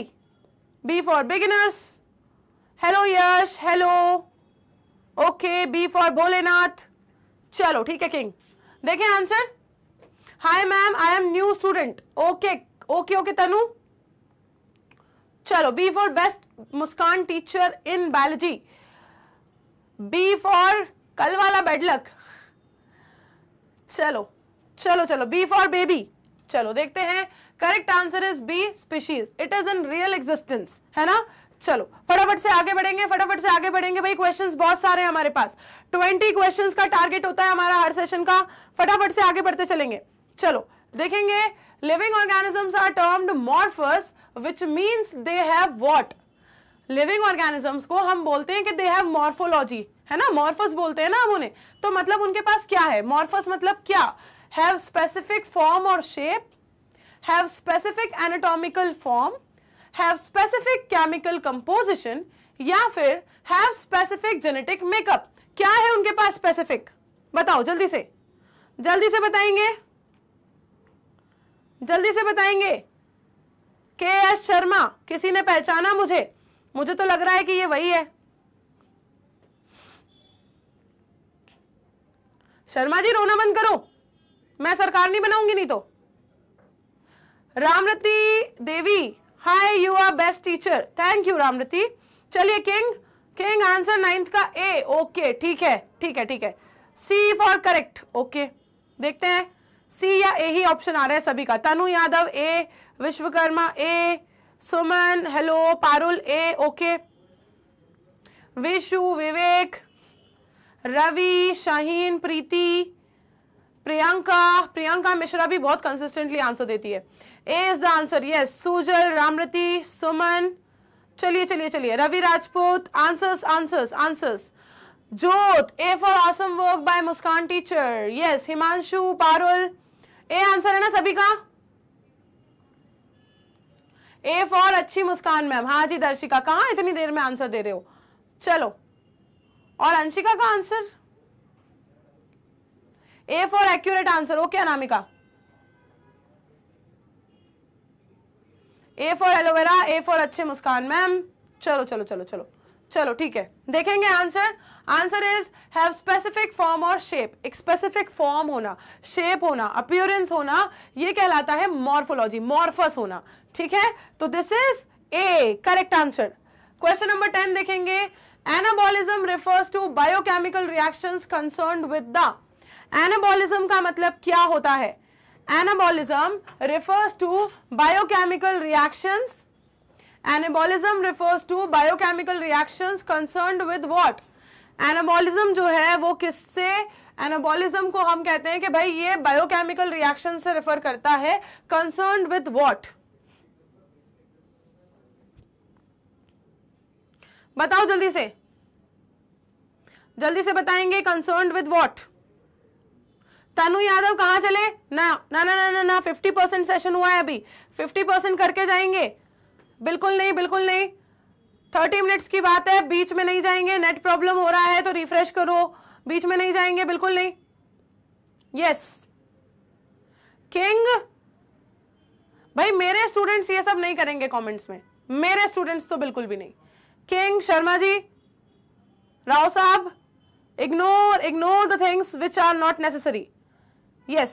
B for beginners hello Yash hello okay B for Bholenath चलो ठीक है किंग देखें answer hi ma'am I am new student okay okay okay Tanu चलो B for best Muskan teacher in biology B for कल वाला बेडलक चलो चलो चलो बी फॉर बेबी चलो देखते हैं correct answer is B species it is in real existence है ना चलो फटाफट से आगे बढ़ेंगे फटाफट से आगे बढ़ेंगे भाई क्वेश्चंस बहुत सारे हैं हमारे पास ट्वेंटी क्वेश्चंस का टारगेट होता है हमारा हर सेशन का फटाफट से आगे बढ़ते चलेंगे चलो देखेंगे living organisms are termed morphs which means they have what living organisms को हम बोलते हैं कि दे हैव मॉर्फोलॉजी है ना मॉर्फस बोलते हैं ना हम उन्हें तो मतलब उनके पास क्या है मॉर्फस मतलब क्या हैव स्पेसिफिक फॉर्म और shape have specific anatomical form have specific chemical composition या फिर हैव स्पेसिफिक जेनेटिक मेकअप क्या है उनके पास स्पेसिफिक बताओ जल्दी से जल्दी से बताएंगे जल्दी से बताएंगे के एस शर्मा किसी ने पहचाना मुझे मुझे तो लग रहा है कि ये वही है शर्मा जी रोना बंद करो मैं सरकार नहीं बनाऊंगी नहीं तो Ramrati Devi hi you are best teacher thank you Ramrati चलिए किंग किंग आंसर नाइन्थ का ए ओके ठीक है ठीक है ठीक है सी फॉर करेक्ट ओके देखते हैं सी या ए ही ऑप्शन आ रहा है सभी का Tanu Yadav A Vishwakarma A Suman hello Parul A okay Vishu Vivek Ravi Shaheen Preeti Priyanka Priyanka Mishra भी बहुत कंसिस्टेंटली आंसर देती है A is the answer yes Sujal Ramriti Suman चलिए चलिए चलिए Ravi Rajput answers answers answers Jot A for awesome work by Muskan teacher yes Himanshu Parul A answer है ना सभी का ए फॉर अच्छी मुस्कान मैम हाँ जी दर्शिका कहा इतनी देर में आंसर दे रहे हो चलो और अंशिका का answer A for accurate answer okay Anamika A for aloe vera A for अच्छे मुस्कान मैम चलो चलो चलो चलो चलो ठीक है देखेंगे answer answer is have specific form और शेप एक स्पेसिफिक फॉर्म होना शेप होना अपियरेंस होना ये कहलाता है मॉर्फोलॉजी मॉर्फस होना ठीक है तो this is a correct answer question number ten देखेंगे anabolism refers to biochemical reactions concerned with the anabolism का मतलब क्या होता है anabolism refers to biochemical reactions anabolism refers to biochemical reactions concerned with what anabolism जो है वो किससे एनाबॉलिज्म को हम कहते हैं कि भाई ये बायोकेमिकल रिएक्शन से रेफर करता है कंसर्न विद व्हाट बताओ जल्दी से जल्दी से बताएंगे concern with what Tanu Yadav कहां चले ना ना ना ना ना फिफ्टी परसेंट सेशन हुआ है अभी फिफ्टी परसेंट करके जाएंगे बिल्कुल नहीं बिल्कुल नहीं थर्टी मिनट्स की बात है बीच में नहीं जाएंगे नेट प्रॉब्लम हो रहा है तो रिफ्रेश करो बीच में नहीं जाएंगे बिल्कुल नहीं यस किंग भाई मेरे स्टूडेंट्स ये सब नहीं करेंगे कमेंट्स में मेरे स्टूडेंट्स तो बिल्कुल भी नहीं किंग शर्मा जी राव साहब ignore ignore the things which are not necessary yes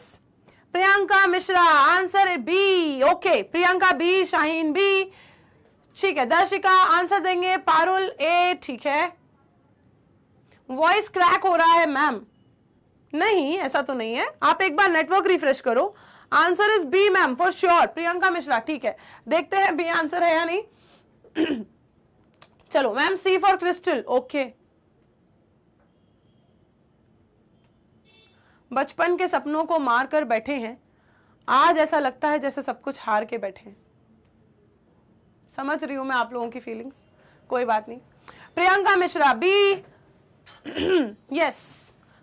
Priyanka Mishra answer B okay Priyanka B Shaheen B ठीक है दर्शिका आंसर देंगे पारुल ए ठीक है वॉइस क्रैक हो रहा है मैम नहीं ऐसा तो नहीं है आप एक बार नेटवर्क रिफ्रेश करो answer is B ma'am for sure Priyanka Mishra ठीक है देखते हैं बी आंसर है या नहीं चलो ma'am C for crystal okay बचपन के सपनों को मार कर बैठे हैं आज ऐसा लगता है जैसे सब कुछ हार के बैठे हैं समझ रही हूं मैं आप लोगों की फीलिंग्स कोई बात नहीं प्रियंका मिश्रा बी यस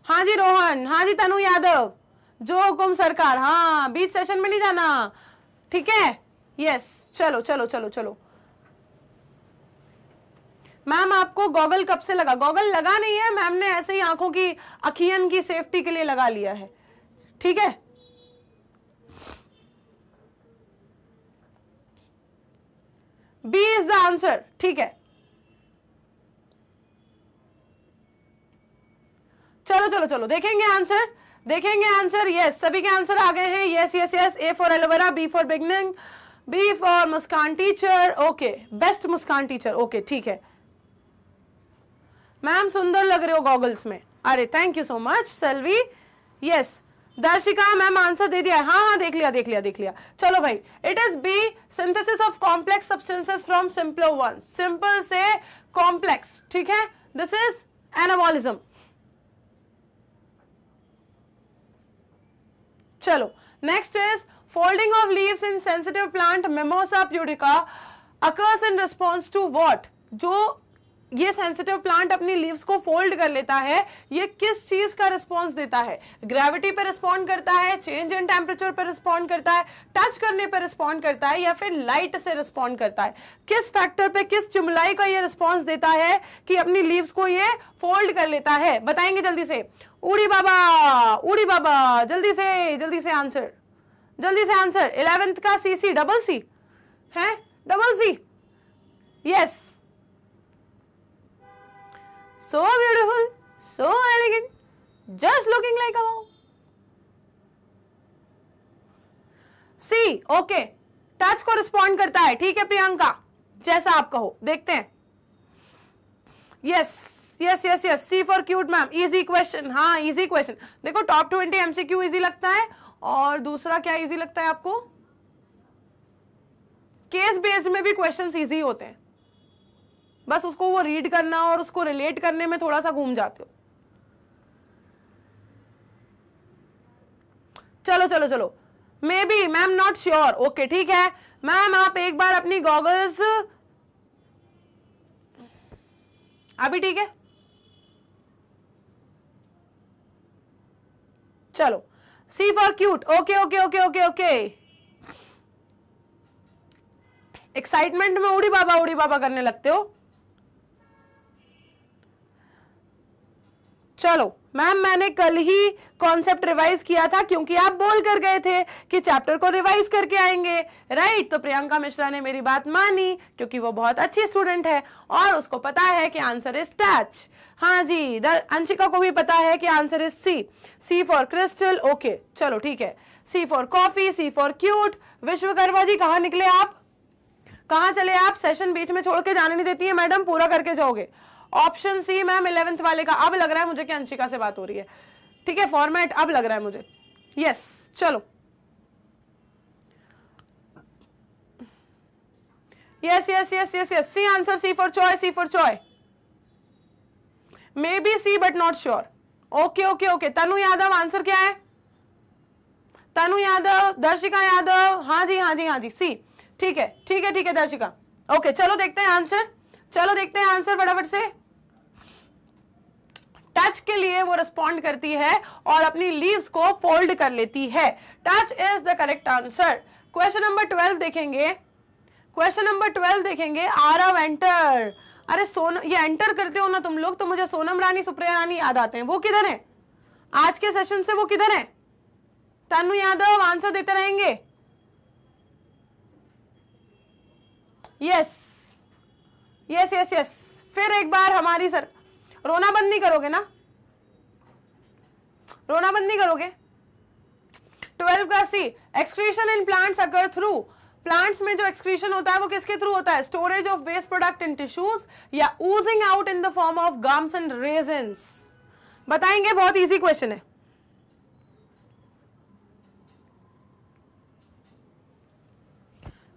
हाँ जी रोहन हाँ जी तनु यादव जो हुकुम सरकार हाँ बीच सेशन में नहीं जाना ठीक है यस चलो चलो चलो चलो मैम आपको गॉगल कब से लगा गॉगल लगा नहीं है मैम ने ऐसे ही आंखों की अखियन की सेफ्टी के लिए लगा लिया है ठीक है बी इज द आंसर ठीक है चलो चलो चलो देखेंगे आंसर देखेंगे आंसर यस सभी के आंसर आ गए हैं yes yes yes A for aloe vera B for beginning B for Muskan teacher okay best Muskan teacher okay ठीक है मैम सुंदर लग रहे हो गॉगल्स में अरे thank you so much Selvi yes Darshika ma'am answer दे दिया हाँ हाँ देख लिया देख लिया देख लिया चलो भाई it is B synthesis of complex substances from simple one simple से कॉम्प्लेक्स ठीक है दिस इज एनाबॉलिज्म चलो next is folding of leaves in sensitive plant mimosa pudica occurs in response to what जो ये सेंसिटिव प्लांट अपनी leaves को fold कर लेता है ये किस चीज का रिस्पॉन्स देता है ग्रेविटी पर रिस्पॉन्ड करता है चेंज इन टेम्परेचर पर रिस्पॉन्ड करता है टच करने पर रिस्पॉन्ड करता है या फिर लाइट से रिस्पॉन्ड करता है किस फैक्टर पे किस चुमलाई का ये रिस्पॉन्स देता है कि अपनी लीव्स को ये फोल्ड कर लेता है बताएंगे जल्दी से उड़ी बाबा उड़ी बाबा जल्दी से जल्दी से आंसर जल्दी से आंसर इलेवेंथ का सी सी डबल सी है double C yes so beautiful, so elegant, just looking like a wow. C okay touch को रिस्पॉन्ड करता है ठीक है प्रियंका जैसा आप कहो देखते हैं yes yes yes C for cute ma'am easy question हाँ इजी क्वेश्चन देखो टॉप ट्वेंटी एमसीक्यू इजी लगता है और दूसरा क्या इजी लगता है आपको केस बेस्ड में भी क्वेश्चन इजी होते हैं बस उसको वो रीड करना और उसको रिलेट करने में थोड़ा सा घूम जाते हो चलो चलो चलो maybe ma'am not sure okay ठीक है मैम आप एक बार अपनी गॉगल्स अभी ठीक है चलो C for cute okay okay okay okay okay excitement में उड़ी बाबा उड़ी बाबा करने लगते हो चलो मैम मैंने कल ही कॉन्सेप्ट रिवाइज किया था क्योंकि आप बोल कर गए थे कि चैप्टर को रिवाइज करके आएंगे राइट तो प्रियंका मिश्रा ने मेरी बात मानी क्योंकि वो बहुत अच्छी स्टूडेंट है और उसको पता है कि आंसर इज टच हाँ जी अंशिका को भी पता है कि answer is C C for crystal okay चलो ठीक है C for coffee C for cute Vishwakarma ji कहा निकले आप कहा चले आप सेशन बीच में छोड़ के जाने नहीं देती है मैडम पूरा करके जाओगे ऑप्शन सी मैम इलेवेंथ वाले का अब लग रहा है मुझे कि अंशिका से बात हो रही है ठीक है फॉर्मेट अब लग रहा है मुझे यस yes, चलो yes yes yes yes yes C answer C for चॉय सी फॉर चॉय maybe C but not sure okay okay okay Tanu Yadav answer क्या है तनु यादव दर्शिका यादव हाँ जी हाँ जी हाँ जी सी ठीक है ठीक है ठीक है दर्शिका ओके चलो देखते हैं आंसर चलो देखते हैं आंसर फटाफट से टच के लिए वो रिस्पॉन्ड करती है और अपनी लीव्स को फोल्ड कर लेती है touch is the correct answer question number twelve देखेंगे क्वेश्चन नंबर ट्वेल्व देखेंगे आर आरव एंटर अरे सोन ये एंटर करते हो ना तुम लोग तो मुझे सोनम रानी सुप्रिया रानी याद आते हैं वो किधर है आज के सेशन से वो किधर है तनु यादव आंसर देते रहेंगे यस यस यस यस फिर एक बार हमारी सर रोना बंद नहीं करोगे ना रोना बंद नहीं करोगे ट्वेल्व का सी एक्सक्रीशन इन प्लांट्स अगर थ्रू प्लांट्स में जो एक्सक्रीशन होता है वो किसके थ्रू होता है storage of waste product in tissues या oozing out in the form of gums and resins बताएंगे बहुत इजी क्वेश्चन है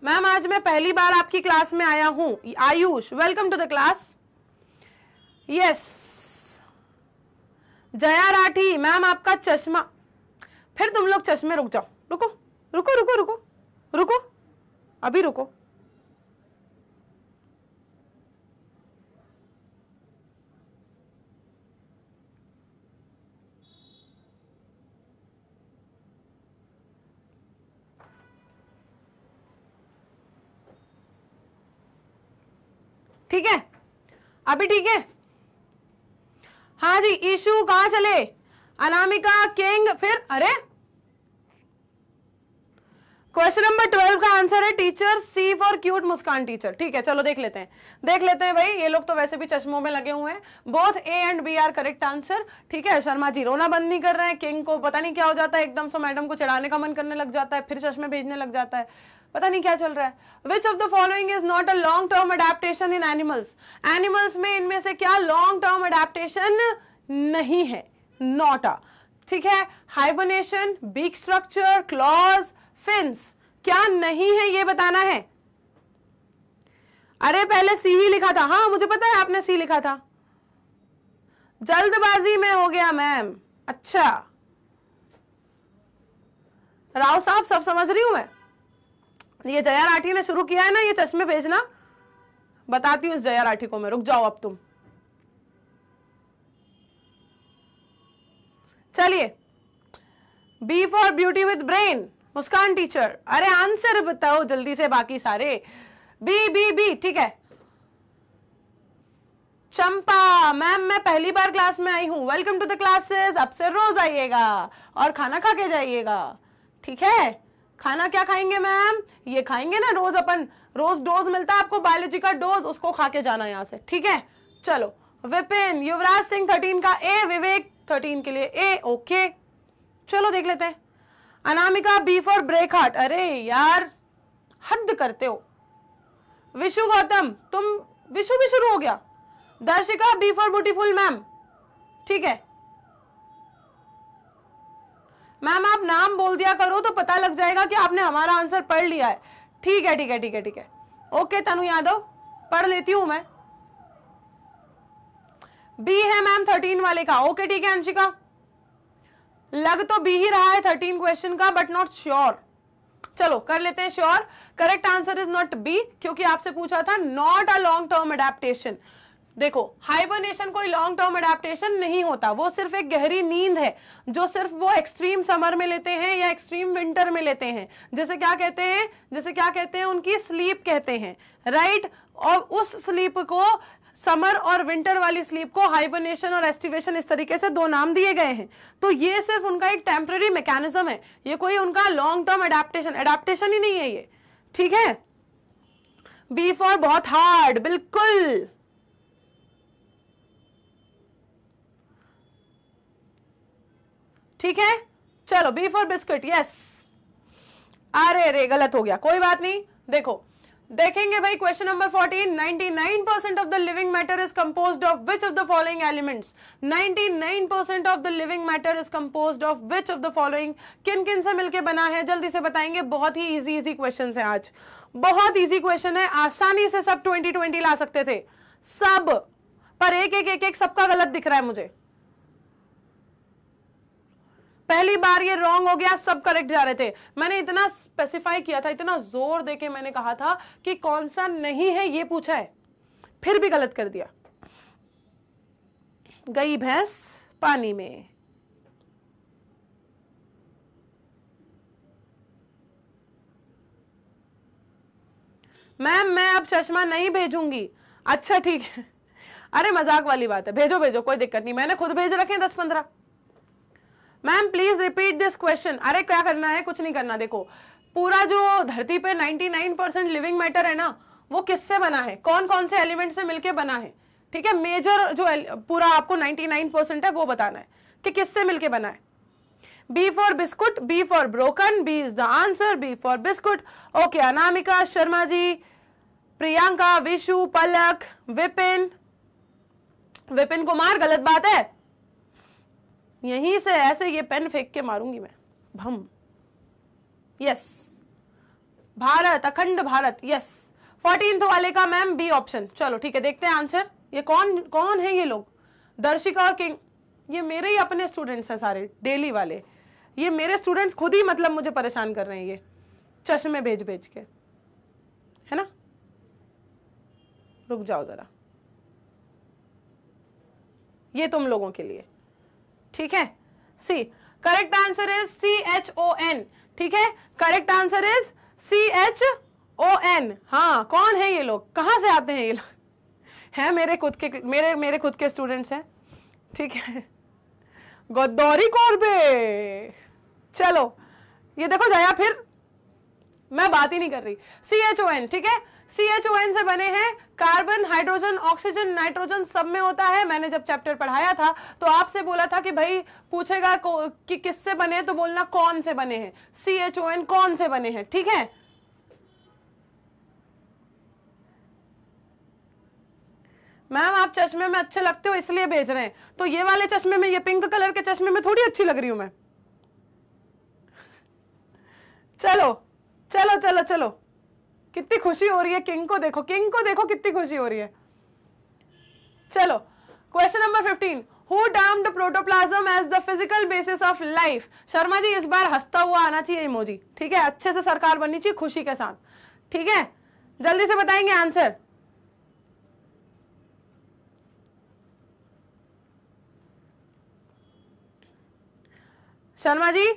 मैम आज मैं पहली बार आपकी क्लास में आया हूं Ayush welcome to the class yes Jaya Rathi ma'am आपका चश्मा फिर तुम लोग चश्मे रुक जाओ रुको रुको रुको रुको रुको अभी रुको ठीक है अभी ठीक है हाँ जी ईशु कहा चले अनामिका किंग फिर अरे क्वेश्चन नंबर ट्वेल्व का आंसर है teacher C for cute Muskan teacher ठीक है चलो देख लेते हैं देख लेते हैं भाई ये लोग तो वैसे भी चश्मों में लगे हुए हैं both A and B are correct answer ठीक है शर्मा जी रोना बंद नहीं कर रहे हैं किंग को पता नहीं क्या हो जाता है एकदम से मैडम को चढ़ाने का मन करने लग जाता है फिर चश्मे भेजने लग जाता है पता नहीं क्या चल रहा है which of the following is not a long term adaptation in animals animals में इनमें से क्या लॉन्ग टर्म अडेप्टन नहीं है नॉट अ ठीक है hibernation beak structure claws fins क्या नहीं है ये बताना है अरे पहले सी ही लिखा था हाँ मुझे पता है आपने सी लिखा था जल्दबाजी में हो गया मैम अच्छा राव साहब सब समझ रही हूं मैं ये जया राठी ने शुरू किया है ना ये चश्मे भेजना बताती हूँ इस जया राठी को मैं रुक जाओ अब तुम चलिए B for beauty with brain Muskan teacher अरे आंसर बताओ जल्दी से बाकी सारे बी बी बी ठीक है चंपा मैम मैं पहली बार क्लास में आई हूं वेलकम टू द क्लासेस अब से रोज आइएगा और खाना खा के जाइएगा ठीक है खाना क्या खाएंगे मैम ये खाएंगे ना रोज अपन रोज डोज मिलता है आपको बायोलॉजी का डोज उसको खा के जाना यहाँ से ठीक है चलो विपिन युवराज सिंह थर्टीन का ए विवेक थर्टीन के लिए ए ओके चलो देख लेते हैं Anamika B for break heart अरे यार हद करते हो विशु गौतम तुम विशु भी शुरू हो गया Darshika B for beautiful ma'am ठीक है मैम आप नाम बोल दिया करो तो पता लग जाएगा कि आपने हमारा आंसर पढ़ लिया है ठीक है ठीक है ठीक है ठीक है ओके तनु यादव पढ़ लेती हूँ मैं बी है मैम थर्टीन वाले का ओके ठीक है अंशिका लग तो बी ही रहा है थर्टीन क्वेश्चन का बट नॉट श्योर चलो कर लेते हैं sure correct answer is not B क्योंकि आपसे पूछा था not a long term adaptation देखो हाइबरनेशन कोई लॉन्ग टर्म अडेप्टेशन नहीं होता वो सिर्फ एक गहरी नींद है जो सिर्फ वो एक्सट्रीम समर में लेते हैं या एक्सट्रीम विंटर में लेते हैं जैसे क्या कहते हैं जैसे क्या कहते हैं उनकी स्लीप कहते हैं राइट और उस स्लीप को समर और विंटर वाली स्लीप को हाइबरनेशन और एस्टिवेशन इस तरीके से दो नाम दिए गए हैं तो ये सिर्फ उनका एक टेम्प्रेरी मैकेनिज्म है ये कोई उनका लॉन्ग टर्म अडेप्टन अडेप्टेशन ही नहीं है ये ठीक है बी फॉर बहुत हार्ड बिल्कुल ठीक है चलो बी फॉर बिस्किट यस अरे रे गलत हो गया कोई बात नहीं देखो देखेंगे भाई question number 14 99% of the living matter is composed of which of the following elements 99% of the living matter is composed of which of the following किन किन से मिलके बना है जल्दी से बताएंगे बहुत ही इजी इजी क्वेश्चन है आज बहुत इजी क्वेश्चन है आसानी से सब 2020 ला सकते थे सब पर एक एक एक, एक सबका गलत दिख रहा है मुझे पहली बार ये रॉन्ग हो गया सब करेक्ट जा रहे थे मैंने इतना स्पेसिफाई किया था इतना जोर देके मैंने कहा था कि कौन सा नहीं है ये पूछा है फिर भी गलत कर दिया गई भैंस पानी में मैम मैं अब चश्मा नहीं भेजूंगी अच्छा ठीक है अरे मजाक वाली बात है भेजो भेजो कोई दिक्कत नहीं मैंने खुद भेज रखे हैं दस पंद्रह ma'am please repeat this question अरे क्या करना है कुछ नहीं करना देखो पूरा जो धरती पे 99 परसेंट लिविंग मैटर है ना वो किससे बना है कौन कौन से एलिमेंट से मिलके बना है ठीक है मेजर जो पूरा आपको 99 परसेंट है वो बताना है कि किससे मिलके बना है B for biscuit B for broken B is the answer B for biscuit okay Anamika Sharma ji Priyanka Vishu Palak Vipin Vipin Kumar गलत बात है यहीं से ऐसे ये पेन फेंक के मारूंगी मैं भम यस भारत अखंड भारत यस फोर्टीन वाले का मैम बी ऑप्शन चलो ठीक है देखते हैं आंसर ये कौन कौन है ये लोग दर्शिका और किंग ये मेरे ही अपने स्टूडेंट्स हैं सारे डेली वाले ये मेरे स्टूडेंट्स खुद ही मतलब मुझे परेशान कर रहे हैं ये चश्मे भेज भेज के है ना रुक जाओ ज़रा ये तुम लोगों के लिए ठीक है C correct answer is C H O N ठीक है correct answer is C H O N हाँ कौन है ये लोग कहाँ से आते हैं ये लोग हैं मेरे खुद के मेरे मेरे खुद के स्टूडेंट्स हैं ठीक है कौर कौरबे चलो ये देखो जया फिर मैं बात ही नहीं कर रही सी एच ओ एन ठीक है सी एच ओ एन से बने हैं कार्बन हाइड्रोजन ऑक्सीजन नाइट्रोजन सब में होता है मैंने जब चैप्टर पढ़ाया था तो आपसे बोला था कि भाई पूछेगा कि किससे बने तो बोलना कौन से बने हैं सी एच ओ एन कौन से बने हैं ठीक है मैम आप चश्मे में अच्छे लगते हो इसलिए भेज रहे हैं तो ये वाले चश्मे में ये पिंक कलर के चश्मे में थोड़ी अच्छी लग रही हूं मैं चलो चलो चलो चलो कितनी खुशी हो रही है किंग को देखो किंग को देखो कितनी खुशी हो रही है चलो question number fifteen who termed protoplasm as the physical basis of life Sharma ji इस बार हंसता हुआ आना चाहिए इमोजी ठीक है अच्छे से सरकार बननी चाहिए खुशी के साथ ठीक है जल्दी से बताएंगे आंसर शर्मा जी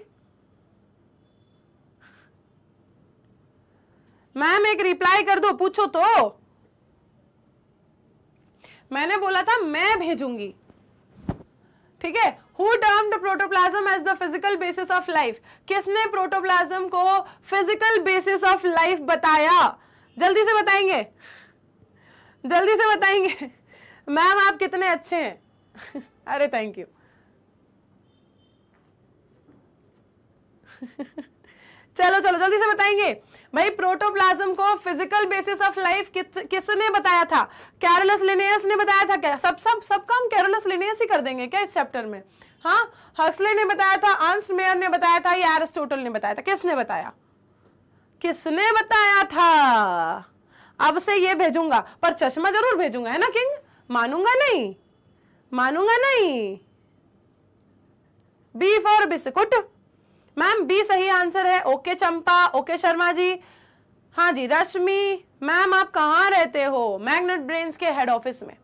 में एक रिप्लाई कर दो पूछो तो मैंने बोला था मैं भेजूंगी ठीक है who the protoplasm as the physical basis of life किसने प्रोटोप्लाज्म को फिजिकल बेसिस ऑफ लाइफ बताया जल्दी से बताएंगे जल्दी से बताएंगे मैम आप कितने अच्छे हैं अरे थैंक यू चलो चलो जल्दी से बताएंगे भाई प्रोटोप्लाज्म को फिजिकल बेसिस ऑफ लाइफ किसने बताया था कैरोलस लिनेस ने बताया था क्या सब सब सब काम कैरोलस लिनेस ही कर देंगे क्या इस चैप्टर में हाँ हक्सले ने बताया था अंश मेयर ने बताया था या एरिस्टोटल ने बताया था किसने बताया किसने बताया था अब से ये भेजूंगा पर चश्मा जरूर भेजूंगा है ना किंग मानूंगा नहीं मानूंगा नहीं बीफ और बिस्कुट मैम बी सही आंसर है ओके चंपा ओके शर्मा जी हाँ जी रश्मि मैम आप कहाँ रहते हो मैग्नेट ब्रेन्स के हेड ऑफिस में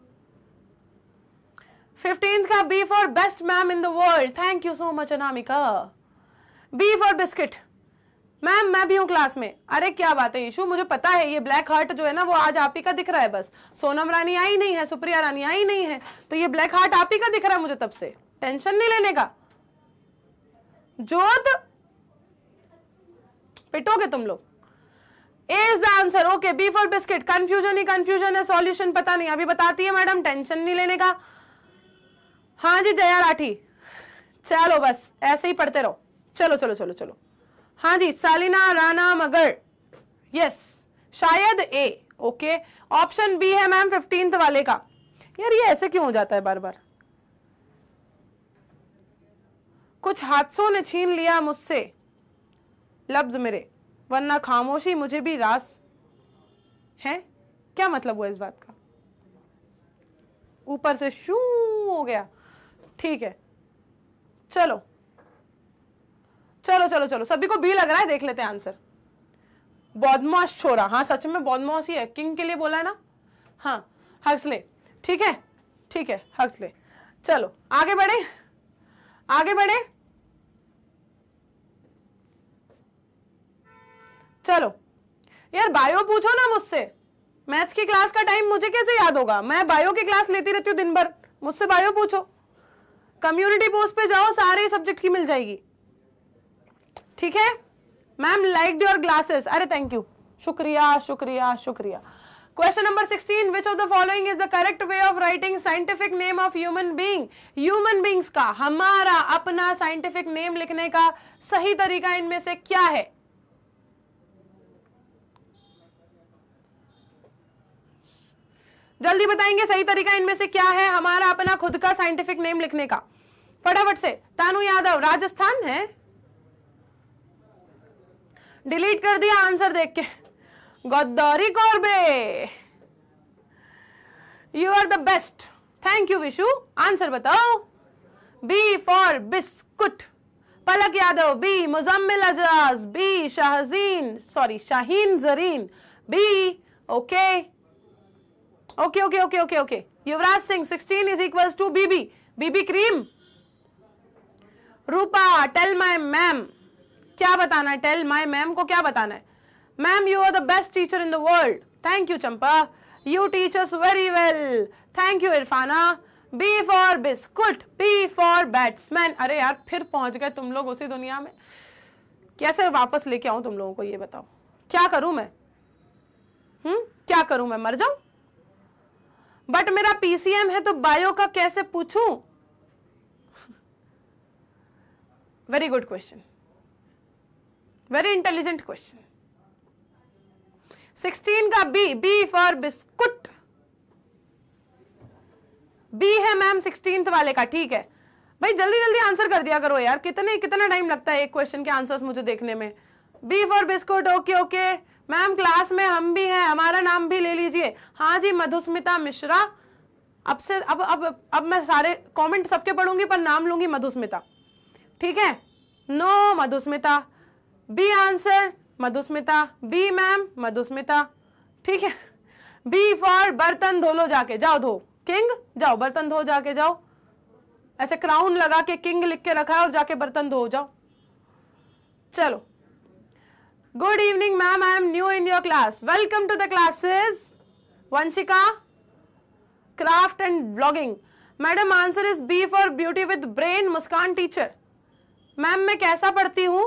फिफ्टीन का B for best ma'am in the world thank you so much Anamika B for biscuit ma'am मैं भी हूँ क्लास में अरे क्या बात है इशू मुझे पता है ये ब्लैक हार्ट जो है ना वो आज आप ही का दिख रहा है बस सोनम रानी आई नहीं है सुप्रिया रानी आई नहीं है तो ये ब्लैक हार्ट आप ही का दिख रहा है मुझे तब से टेंशन नहीं लेने का जोत पिटोगे तुम लोग A is the answer okay B for biscuit confusion ही कंफ्यूजन है सॉल्यूशन पता नहीं अभी बताती है मैडम टेंशन नहीं लेने का हाँ जी जया राठी चलो बस ऐसे ही पढ़ते रहो चलो चलो चलो चलो हाँ जी सालिना राना मगर यस शायद ए ओके ऑप्शन बी है मैम फिफ्टींथ वाले का यार ये ऐसे क्यों हो जाता है बार बार कुछ हादसों ने छीन लिया मुझसे लफ्ज मेरे वरना खामोशी मुझे भी रास है क्या मतलब हुआ इस बात का ऊपर से शू हो गया ठीक है चलो चलो चलो चलो सभी को बी लग रहा है देख लेते हैं आंसर बौद्धमाश छोरा हाँ सच में बौद्धमाश ही है किंग के लिए बोला है ना हाँ हक्सले ठीक है ठीक है हक्सले चलो आगे बढ़े आगे बढ़े चलो यार बायो पूछो ना मुझसे मैथ्स की क्लास का टाइम मुझे कैसे याद होगा मैं बायो की क्लास लेती रहती हूँ दिन भर मुझसे बायो पूछो कम्युनिटी पोस्ट पे जाओ सारे सब्जेक्ट की मिल जाएगी ठीक है मैम लाइक योर ग्लासेस अरे थैंक यू शुक्रिया शुक्रिया शुक्रिया question number 16 which of the following is the correct way of writing scientific name of human being human beings का हमारा अपना साइंटिफिक नेम लिखने का सही तरीका इनमें से क्या है जल्दी बताएंगे सही तरीका इनमें से क्या है हमारा अपना खुद का साइंटिफिक नेम लिखने का फटाफट से तानु यादव राजस्थान है डिलीट कर दिया आंसर देख के गौदौरी कौरबे you are the best thank you Vishu answer बताओ B for biscuit Palak Yadav B Muzammil Ajaz B Shahjeen sorry Shaheen Zareen B okay okay. Okay okay okay okay okay Yuvraj Singh sixteen is equal to BB BB cream Rupa tell my ma'am क्या बताना है tell my ma'am को क्या बताना है ma'am you are the best teacher in the world thank you Champa you teachers very well thank you Irfana B for biscuit B for batsman अरे यार फिर पहुंच गए तुम लोग उसी दुनिया में कैसे वापस लेके आऊं तुम लोगों को ये बताओ क्या करूं मैं हम्म क्या करूं मैं मर जाऊं बट मेरा पीसीएम है तो बायो का कैसे पूछूं very good question very intelligent question sixteen का B B for biscuit B है मैम सिक्सटीन वाले का ठीक है भाई जल्दी जल्दी आंसर कर दिया करो यार कितने कितना टाइम लगता है एक क्वेश्चन के आंसर्स मुझे देखने में B for biscuit okay okay ma'am class में हम भी हैं हमारा नाम भी ले लीजिए हाँ जी मधुस्मिता मिश्रा अब से अब अब अब मैं सारे कमेंट सबके पढ़ूंगी पर नाम लूंगी मधुस्मिता ठीक है no Madhusmita B answer Madhusmita B ma'am Madhusmita ठीक है बी फॉर बर्तन धो लो जाके जाओ धो किंग जाओ बर्तन धो जाके जाओ ऐसे क्राउन लगा के किंग लिख के रखा है और जाके बर्तन धो जाओ चलो good evening ma'am I am new in your class welcome to the classes Vanshika craft and blogging madam answer is B for beauty with brain Muskan teacher ma'am मैं कैसा पढ़ती हूँ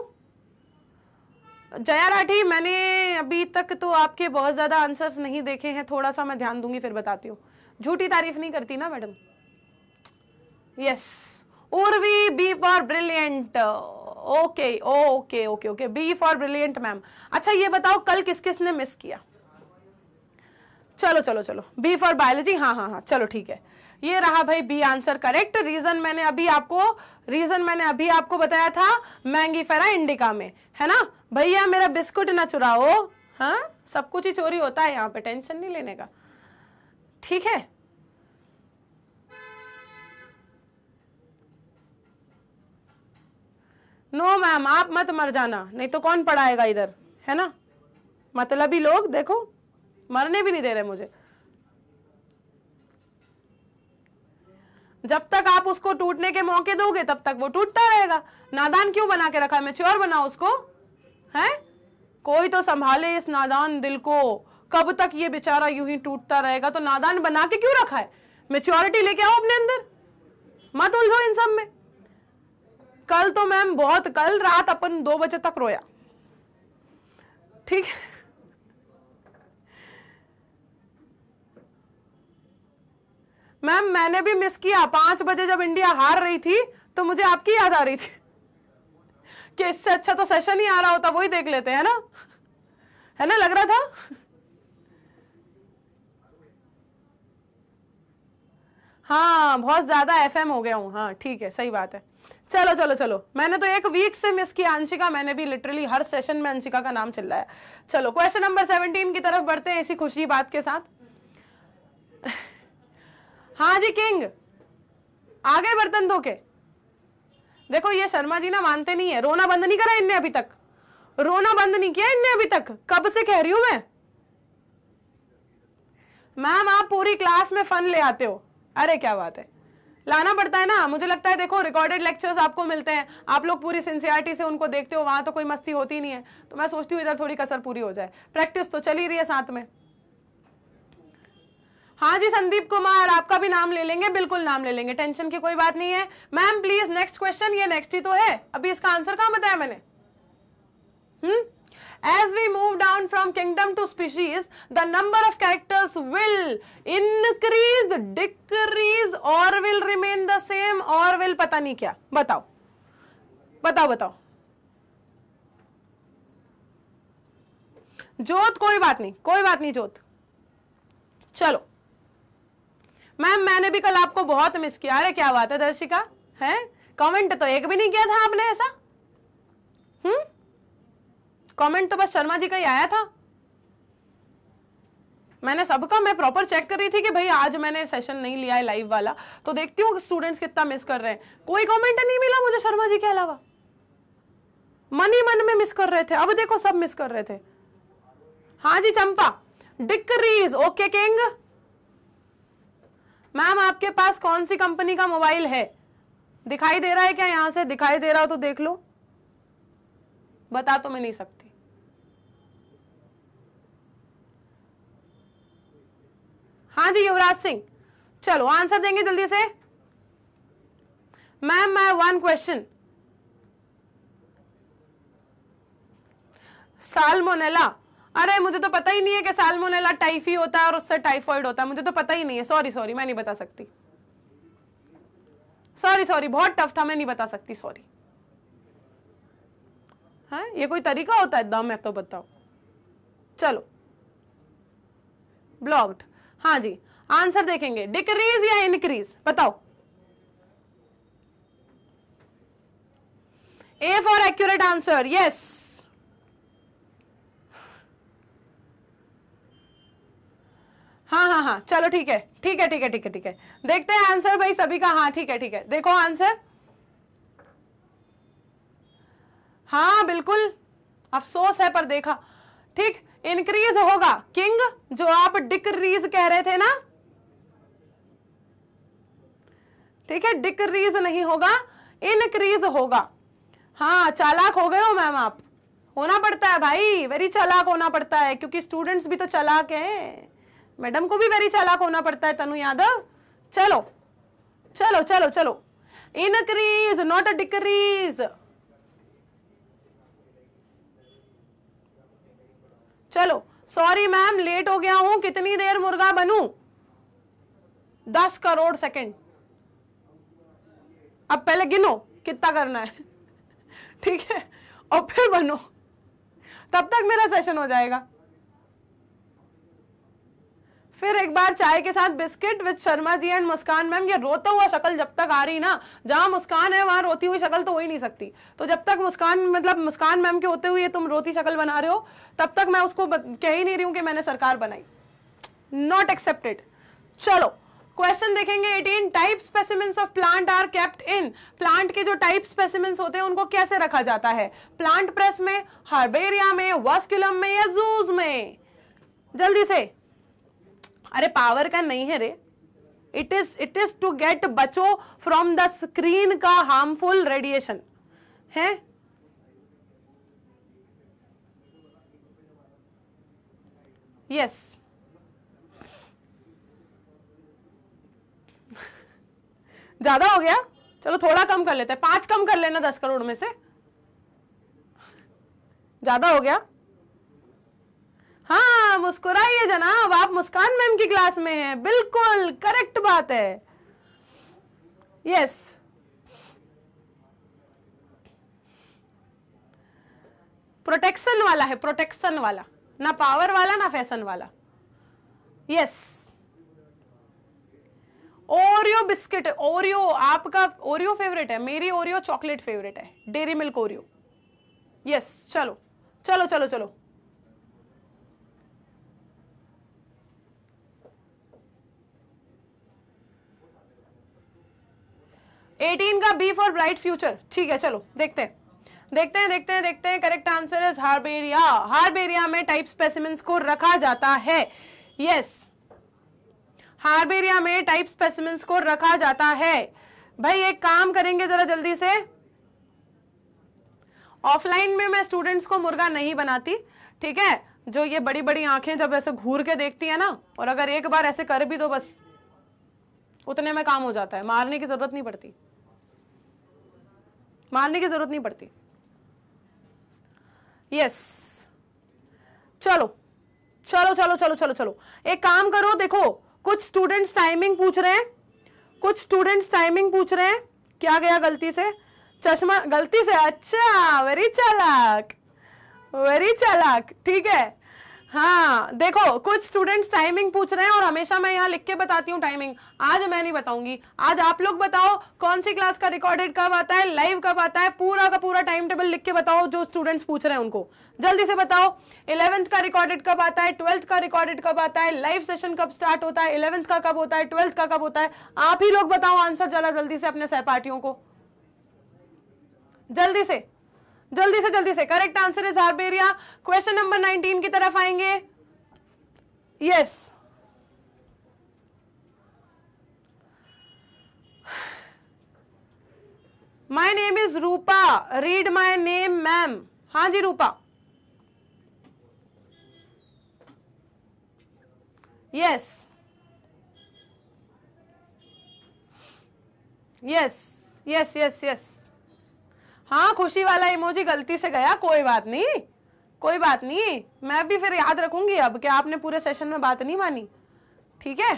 जया राठी मैंने अभी तक तो आपके बहुत ज़्यादा आंसर्स नहीं देखे हैं थोड़ा सा मैं ध्यान दूंगी फिर बताती हूँ झूठी तारीफ नहीं करती ना madam yes Urvi B for brilliant okay okay okay okay B for brilliant ma'am अच्छा ये बताओ कल किस किस ने मिस किया चलो चलो चलो बी फॉर बायोलॉजी हाँ हाँ हाँ चलो ठीक है ये रहा भाई बी आंसर करेक्ट रीजन मैंने अभी आपको रीजन मैंने अभी आपको बताया था मैंगी फेरा इंडिका में है ना भैया मेरा बिस्कुट ना चुराओ हाँ सब कुछ ही चोरी होता है यहाँ पे टेंशन नहीं लेने का ठीक है नो मैम आप मत मर जाना नहीं तो कौन पढ़ाएगा इधर है ना मतलब ही लोग देखो मरने भी नहीं दे रहे मुझे जब तक आप उसको टूटने के मौके दोगे तब तक वो टूटता रहेगा नादान क्यों बना के रखा है मेच्योर बनाओ उसको है कोई तो संभाले इस नादान दिल को कब तक ये बेचारा यूं ही टूटता रहेगा तो नादान बना के क्यों रखा है मेच्योरिटी लेके आओ अपने अंदर मत उलझो इन सब में कल तो मैम बहुत कल रात अपन दो बजे तक रोया ठीक है मैम मैंने भी मिस किया पांच बजे जब इंडिया हार रही थी तो मुझे आपकी याद आ रही थी कि इससे अच्छा तो सेशन ही आ रहा होता वही देख लेते हैं ना है ना लग रहा था हाँ बहुत ज्यादा एफएम हो गया हूं हाँ ठीक है सही बात है चलो चलो चलो मैंने तो एक वीक से मिस किया अंशिका मैंने भी लिटरली हर सेशन में अंशिका का नाम चिल्लाया चलो क्वेश्चन नंबर सेवनटीन की तरफ बढ़ते हैं इसी खुशी बात के साथ हाँ जी किंग आगे बर्तन धो के देखो ये शर्मा जी ना मानते नहीं है रोना बंद नहीं करा इनने अभी तक रोना बंद नहीं किया इनने अभी तक कब से कह रही हूं मैं मैम आप पूरी क्लास में फन ले आते हो अरे क्या बात है लाना पड़ता है ना मुझे लगता है देखो रिकॉर्डेड लेक्चर्स आपको मिलते हैं आप लोग पूरी सिंसियरिटी से उनको देखते हो वहां तो कोई मस्ती होती नहीं है तो मैं सोचती हूँ इधर थोड़ी कसर पूरी हो जाए प्रैक्टिस तो चल ही रही है साथ में हाँ जी संदीप कुमार आपका भी नाम ले लेंगे बिल्कुल नाम ले लेंगे टेंशन की कोई बात नहीं है मैम प्लीज नेक्स्ट क्वेश्चन ये नेक्स्ट ही तो है अभी इसका आंसर कहाँ बताया मैंने हम्म as we move down from kingdom to species the number of characters will increase decrease or will remain the same or will pata nahi kya batao batao batao जोत कोई बात नहीं कोई बात नहीं जोत चलो मैम मैंने भी कल आपको बहुत मिस किया अरे क्या बात है दर्शिका है कमेंट तो एक भी नहीं किया था आपने ऐसा हम्म कमेंट तो बस शर्मा जी का ही आया था मैंने सबका मैं प्रॉपर चेक कर रही थी कि भाई आज मैंने सेशन नहीं लिया है लाइव वाला तो देखती हूँ स्टूडेंट्स कितना मिस कर रहे हैं कोई कमेंट नहीं मिला मुझे शर्मा जी के अलावा मन ही मन में मिस कर रहे थे अब देखो सब मिस कर रहे थे हाँ जी Champa decrease okay king ma'am आपके पास कौन सी कंपनी का मोबाइल है दिखाई दे रहा है क्या यहां से दिखाई दे रहा हो तो देख लो बता तो मैं नहीं सकती हाँ जी युवराज सिंह चलो आंसर देंगे जल्दी से मैम मैं वन क्वेश्चन साल्मोनेला अरे मुझे तो पता ही नहीं है कि साल्मोनेला टाइफी होता है और उससे टाइफॉइड होता है मुझे तो पता ही नहीं है सॉरी सॉरी मैं नहीं बता सकती सॉरी सॉरी बहुत टफ था मैं नहीं बता सकती सॉरी है हाँ, ये कोई तरीका होता है दम है तो बताओ चलो ब्लॉग्ड हाँ जी आंसर देखेंगे डिक्रीज या इनक्रीज बताओ A for accurate answer yes हाँ हाँ हाँ चलो ठीक है ठीक है ठीक है ठीक है ठीक है देखते हैं आंसर भाई सभी का हाँ ठीक है ठीक है देखो आंसर हाँ बिल्कुल अफसोस है पर देखा ठीक इंक्रीज होगा किंग जो आप डिक्रीज कह रहे थे ना ठीक है डिक्रीज नहीं होगा इनक्रीज होगा हाँ चालाक हो गए हो मैम आप होना पड़ता है भाई वेरी चालाक होना पड़ता है क्योंकि स्टूडेंट्स भी तो चालाक हैं मैडम को भी वेरी चालाक होना पड़ता है तनु यादव चलो चलो चलो चलो इनक्रीज नॉट अ डिक्रीज चलो सॉरी मैम लेट हो गया हूं कितनी देर मुर्गा बनू दस करोड़ सेकंड अब पहले गिनो कितना करना है ठीक है और फिर बनो तब तक मेरा सेशन हो जाएगा फिर एक बार चाय के साथ biscuit with Sharma ji and Muskan ma'am ये रोता हुआ शक्ल जब तक आ रही ना जहाँ मुस्कान है वहां रोती हुई शक्ल तो हो ही नहीं सकती तो जब तक मुस्कान मतलब मुस्कान मैम के होते हुए तुम रोती शक्ल बना रहे हो तब तक मैं उसको कह ही नहीं रही हूँ कि मैंने सरकार बनाई नॉट एक्सेप्टेड चलो क्वेश्चन देखेंगे 18 type specimens of plant are kept in plant के जो टाइप स्पेसिमेंट्स होते हैं उनको कैसे रखा जाता है प्लांट प्रेस में हार्बेरिया में वास्कुलम में या जूज में जल्दी से अरे पावर का नहीं है रे it is it is to get बचो फ्रॉम द स्क्रीन का हार्मफुल रेडिएशन है यस ज्यादा हो गया चलो थोड़ा कम कर लेते हैं पांच कम कर लेना दस करोड़ में से ज्यादा हो गया हाँ मुस्कुराइए जनाब आप मुस्कान मैम की क्लास में हैं बिल्कुल करेक्ट बात है यस प्रोटेक्शन वाला है प्रोटेक्शन वाला ना पावर वाला ना फैशन वाला यस ओरियो बिस्किट ओरियो आपका ओरियो फेवरेट है मेरी ओरियो चॉकलेट फेवरेट है डेरी मिल्क ओरियो यस चलो चलो चलो चलो एटीन का बी फॉर ब्राइट फ्यूचर ठीक है चलो देखते हैं देखते हैं देखते हैं देखते हैं correct answer is herbaria herbaria में टाइप स्पेसिमेंट्स को रखा जाता है यस हार्बेरिया में टाइप स्पेसिमेंट्स को रखा जाता है भाई एक काम करेंगे जरा जल्दी से ऑफलाइन में मैं स्टूडेंट्स को मुर्गा नहीं बनाती ठीक है जो ये बड़ी बड़ी आंखें जब ऐसे घूर के देखती है ना और अगर एक बार ऐसे कर भी दो बस उतने में काम हो जाता है मारने की जरूरत नहीं पड़ती मारने की जरूरत नहीं पड़ती यस चलो चलो चलो चलो चलो चलो एक काम करो देखो कुछ स्टूडेंट्स टाइमिंग पूछ रहे हैं कुछ स्टूडेंट्स टाइमिंग पूछ रहे हैं क्या गया गलती से चश्मा गलती से अच्छा वेरी चालाक वेरी चालाक ठीक है हाँ देखो कुछ स्टूडेंट्स टाइमिंग पूछ रहे हैं और हमेशा मैं यहाँ लिख के बताती हूँ टाइमिंग आज मैं नहीं बताऊंगी आज आप लोग बताओ कौन सी क्लास का रिकॉर्डेड कब आता है लाइव कब आता है पूरा का पूरा टाइम टेबल लिख के बताओ जो स्टूडेंट्स पूछ रहे हैं उनको जल्दी से बताओ इलेवंथ का रिकॉर्डेड कब आता है ट्वेल्थ का रिकॉर्डेड कब आता है लाइव सेशन कब स्टार्ट होता है इलेवंथ का कब होता है ट्वेल्थ का कब होता है आप ही लोग बताओ आंसर जरा जल्दी से अपने सहपाठियों को जल्दी से जल्दी से जल्दी से correct answer is herbaria question number 19 की तरफ आएंगे yes yes. My name is Rupa read my name ma'am हाँ जी Rupa yes yes yes yes yes हाँ खुशी वाला इमोजी गलती से गया कोई बात नहीं कोई बात नहीं मैं भी फिर याद रखूंगी अब क्या आपने पूरे सेशन में बात नहीं मानी ठीक है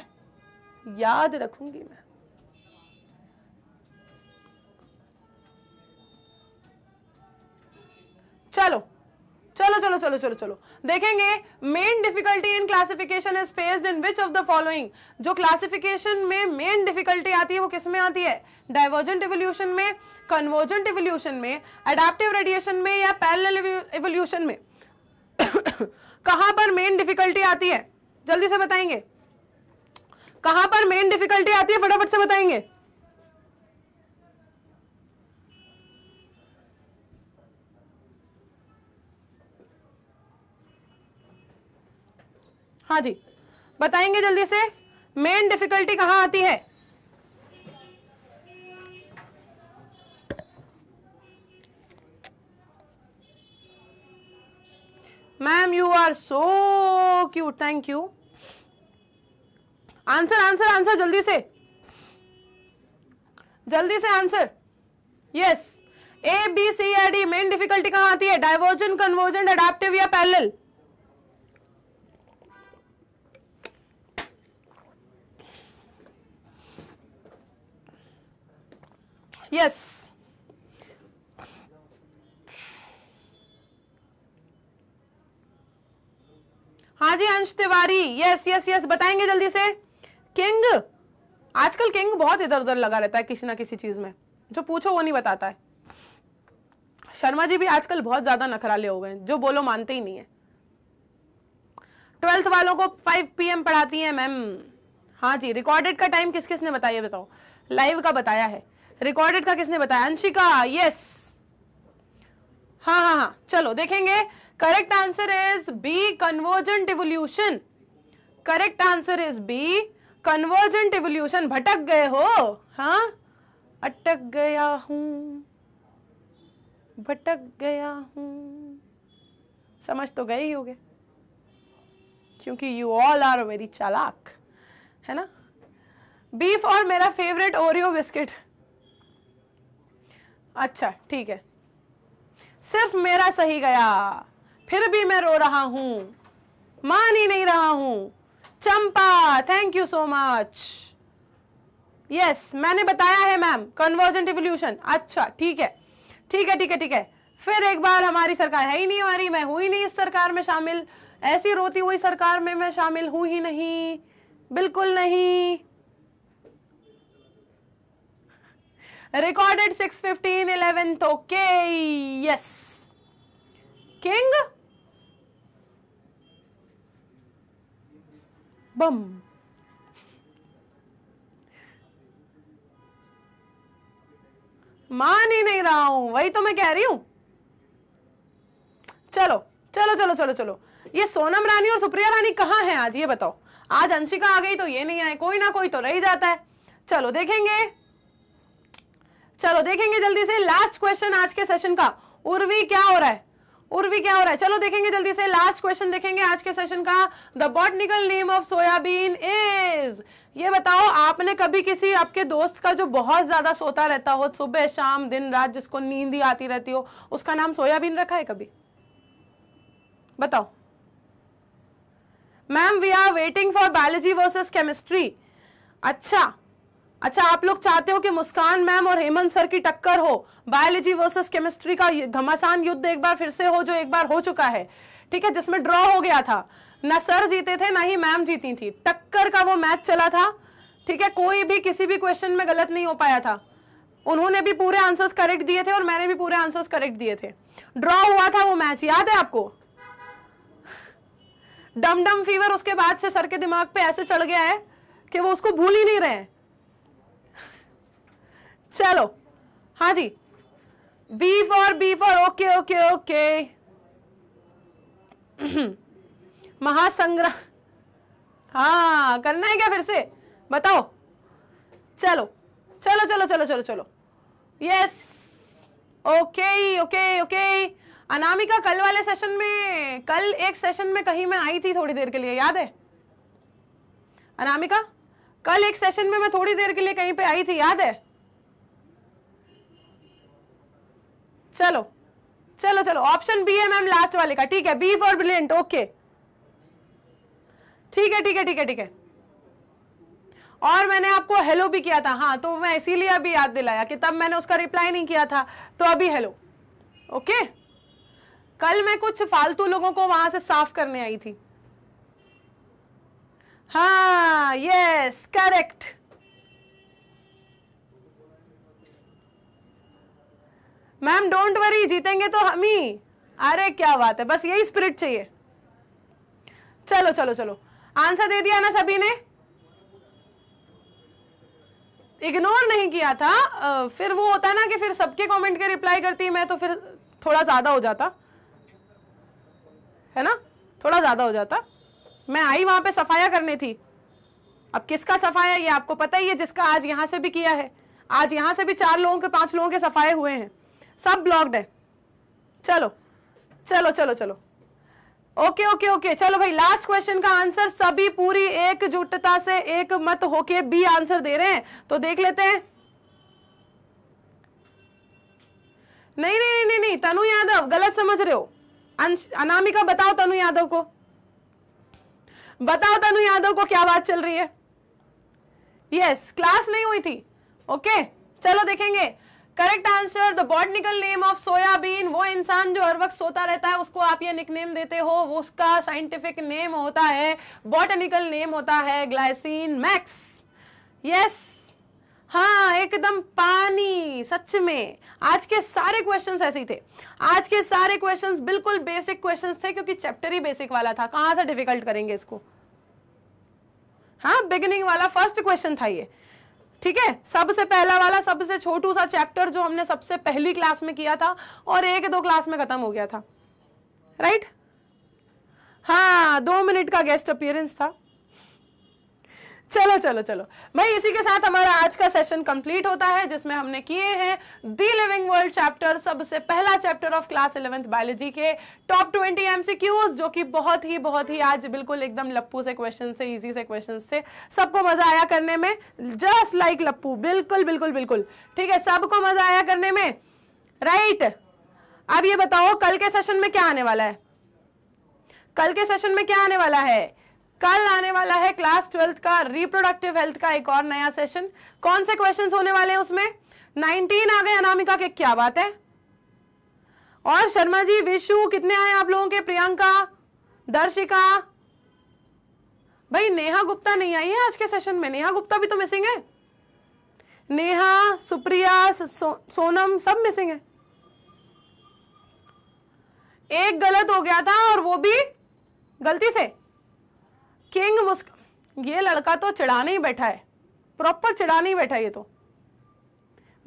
याद रखूंगी मैं चलो चलो चलो चलो चलो चलो देखेंगे main difficulty in classification is faced in which of the following जो क्लासिफिकेशन में मेन डिफिकल्टी आती है वो किस में आती है डाइवर्जेंट इवोल्यूशन में कन्वर्जेंट इवोल्यूशन में अडेप्टिव रेडिएशन में या पैरल इवोल्यूशन में कहां पर मेन डिफिकल्टी आती है जल्दी से बताएंगे कहां पर मेन डिफिकल्टी आती है फटाफट से बताएंगे हाँ जी बताएंगे जल्दी से मेन डिफिकल्टी कहाँ आती है ma'am you are so cute thank you answer answer answer जल्दी से जल्दी से answer yes A B C or D main difficulty कहां आती है डाइवर्जन कन्वर्जन अडाप्टिव या पैरेलल yes हाँ जी अंश तिवारी यस यस यस बताएंगे जल्दी से किंग आजकल किंग बहुत इधर उधर लगा रहता है किसी ना किसी चीज में जो पूछो वो नहीं बताता है शर्मा जी भी आजकल बहुत ज्यादा नखराले हो गए जो बोलो मानते ही नहीं है ट्वेल्थ वालों को 5 पीएम पढ़ाती है मैम हाँ जी रिकॉर्डेड का टाइम किस किस ने बताया बताओ लाइव का बताया है रिकॉर्डेड का किसने बताया अंशिका यस हाँ हाँ हाँ चलो देखेंगे correct answer is B convergent evolution correct answer is B convergent evolution भटक गए हो हाँ अटक गया हूं भटक गया हूं समझ तो गए ही हो क्योंकि यू ऑल आर वेरी चालाक है ना बीफ और मेरा फेवरेट ओरियो बिस्किट अच्छा ठीक है सिर्फ मेरा सही गया फिर भी मैं रो रहा हूं मान ही नहीं रहा हूं Champa thank you so much yes मैंने बताया है मैम कन्वर्जेंट रिवोल्यूशन अच्छा ठीक है ठीक है ठीक है ठीक है फिर एक बार हमारी सरकार है ही नहीं हमारी मैं हुई नहीं इस सरकार में शामिल ऐसी रोती हुई सरकार में मैं शामिल हूं ही नहीं बिल्कुल नहीं recorded 615 11th okay yes king बम मान ही नहीं रहा हूं वही तो मैं कह रही हूं चलो चलो चलो चलो चलो ये सोनम रानी और सुप्रिया रानी कहां हैं आज ये बताओ आज अंशिका आ गई तो ये नहीं आए कोई ना कोई तो रह जाता है चलो देखेंगे चलो देखेंगे जल्दी से लास्ट क्वेश्चन आज के सेशन का उर्वी क्या हो रहा है उर्वी क्या हो रहा है चलो देखेंगे जल्दी से लास्ट क्वेश्चन देखेंगे आज के सेशन का the botanical name of soybean is ये बताओ आपने कभी किसी आपके दोस्त का जो बहुत ज्यादा सोता रहता हो सुबह शाम दिन रात जिसको नींद ही आती रहती हो उसका नाम सोयाबीन रखा है कभी बताओ ma'am we are waiting for biology versus chemistry अच्छा अच्छा आप लोग चाहते हो कि मुस्कान मैम और हेमंत सर की टक्कर हो बायोलॉजी वर्सेस केमिस्ट्री का घमासान युद्ध एक बार फिर से हो जो एक बार हो चुका है ठीक है जिसमें ड्रॉ हो गया था ना सर जीते थे ना ही मैम जीती थी टक्कर का वो मैच चला था ठीक है कोई भी किसी भी क्वेश्चन में गलत नहीं हो पाया था उन्होंने भी पूरे आंसर्स करेक्ट दिए थे और मैंने भी पूरे आंसर्स करेक्ट दिए थे ड्रॉ हुआ था वो मैच याद है आपको डमडम फीवर उसके बाद से सर के दिमाग पे ऐसे चढ़ गया है कि वो उसको भूल ही नहीं रहे हैं चलो हाँ जी B for B for okay okay okay महासंग्राम हाँ करना है क्या फिर से बताओ चलो चलो चलो चलो चलो चलो yes okay okay okay Anamika कल वाले सेशन में कल एक सेशन में कहीं मैं आई थी थोड़ी देर के लिए याद है अनामिका कल एक सेशन में मैं थोड़ी देर के लिए कहीं पे आई थी याद है चलो चलो चलो ऑप्शन बी है मैम लास्ट वाले का ठीक है बी फॉर ब्रिलियंट ओके ठीक है ठीक है ठीक है ठीक है और मैंने आपको हेलो भी किया था हाँ तो मैं इसीलिए अभी याद दिलाया कि तब मैंने उसका रिप्लाई नहीं किया था तो अभी हेलो ओके कल मैं कुछ फालतू लोगों को वहां से साफ करने आई थी हाँ yes correct ma'am don't worry जीतेंगे तो हम ही अरे क्या बात है बस यही स्पिरिट चाहिए चलो चलो चलो आंसर दे दिया ना सभी ने इग्नोर नहीं किया था फिर वो होता है ना कि फिर सबके कमेंट के रिप्लाई करती मैं तो फिर थोड़ा ज़्यादा हो जाता है ना थोड़ा ज़्यादा हो जाता मैं आई वहां पे सफाया करने थी अब किसका सफाया ये आपको पता ही है जिसका आज यहाँ से भी किया है आज यहां से भी चार लोगों के पांच लोगों के सफाए हुए हैं सब ब्लॉक्ड है चलो चलो चलो चलो ओके ओके ओके चलो भाई लास्ट क्वेश्चन का आंसर सभी पूरी एकजुटता से एक मत होके बी आंसर दे रहे हैं तो देख लेते हैं नहीं नहीं नहीं नहीं, नहीं तनु यादव गलत समझ रहे हो अनामिका बताओ तनु यादव को बताओ तनु यादव को क्या बात चल रही है यस yes, क्लास नहीं हुई थी ओके okay, चलो देखेंगे correct answer the botanical name of soybean वो इंसान जो हर वक्त सोता रहता है उसको आप ये निकनेम देते हो वो उसका साइंटिफिक नेम होता है बॉटनिकल नेम होता है ग्लाइसिन मैक्स यस हाँ एकदम पानी सच में आज के सारे क्वेश्चंस ऐसे ही थे आज के सारे क्वेश्चंस बिल्कुल बेसिक क्वेश्चंस थे क्योंकि चैप्टर ही बेसिक वाला था कहां से डिफिकल्ट करेंगे इसको हाँ बिगिनिंग वाला फर्स्ट क्वेश्चन था ये ठीक है सबसे पहला वाला सबसे छोटू सा चैप्टर जो हमने सबसे पहली क्लास में किया था और एक दो क्लास में खत्म हो गया था राइट हाँ दो मिनट का गेस्ट अपियरेंस था चलो चलो चलो भाई इसी के साथ हमारा आज का सेशन कंप्लीट होता है जिसमें हमने किए हैं दी लिविंग वर्ल्ड चैप्टर सबसे पहला chapter of class eleventh biology के टॉप ट्वेंटी एमसीक्यूज जो कि बहुत ही बहुत ही आज बिल्कुल एकदम लप्पू से क्वेश्चन से इजी से क्वेश्चन थे सबको मजा आया करने में जस्ट लाइक लप्पू बिल्कुल बिल्कुल बिल्कुल ठीक है सबको मजा आया करने में राइट अब ये बताओ कल के सेशन में क्या आने वाला है कल के सेशन में क्या आने वाला है कल आने वाला है क्लास ट्वेल्थ का रिप्रोडक्टिव हेल्थ का एक और नया सेशन कौन से क्वेश्चंस होने वाले हैं उसमें 19 आ गए अनामिका के क्या बात है और शर्मा जी विशु कितने आए आप लोगों के प्रियंका दर्शिका भाई नेहा गुप्ता नहीं आई है आज के सेशन में नेहा गुप्ता भी तो मिसिंग है नेहा सुप्रिया सो, सोनम सब मिसिंग है एक गलत हो गया था और वो भी गलती से किंग मुस्क ये लड़का तो चढ़ाने ही बैठा है प्रॉपर चढ़ाने ही बैठा है ये तो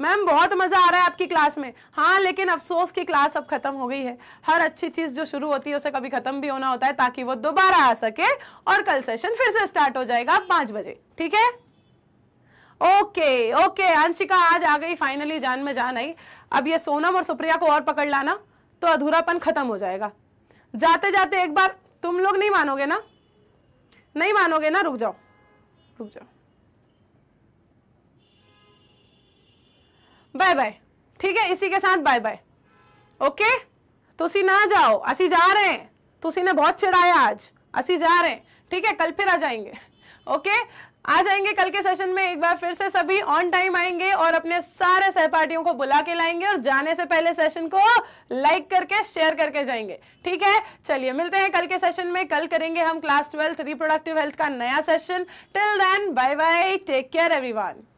मैम बहुत मजा आ रहा है आपकी क्लास में हाँ लेकिन अफसोस की क्लास अब खत्म हो गई है हर अच्छी चीज जो शुरू होती है उसे कभी खत्म भी होना होता है ताकि वो दोबारा आ सके और कल सेशन फिर से स्टार्ट हो जाएगा पांच बजे ठीक है ओके ओके अंशिका आज आ गई फाइनली जान में जान आई अब ये सोनम और सुप्रिया को और पकड़ लाना तो अधूरापन खत्म हो जाएगा जाते जाते एक बार तुम लोग नहीं मानोगे ना नहीं मानोगे ना रुक जाओ रुक जाओ बाय बाय ठीक है इसी के साथ बाय बाय ओके तुसी ना जाओ असी जा रहे हैं तुसी ने बहुत चिढ़ाया आज असी जा रहे हैं ठीक है कल फिर आ जाएंगे ओके आ जाएंगे कल के सेशन में एक बार फिर से सभी ऑन टाइम आएंगे और अपने सारे सहपाठियों को बुला के लाएंगे और जाने से पहले सेशन को लाइक करके शेयर करके जाएंगे ठीक है चलिए मिलते हैं कल के सेशन में कल करेंगे हम क्लास ट्वेल्थ रिप्रोडक्टिव हेल्थ का नया session till then bye bye take care everyone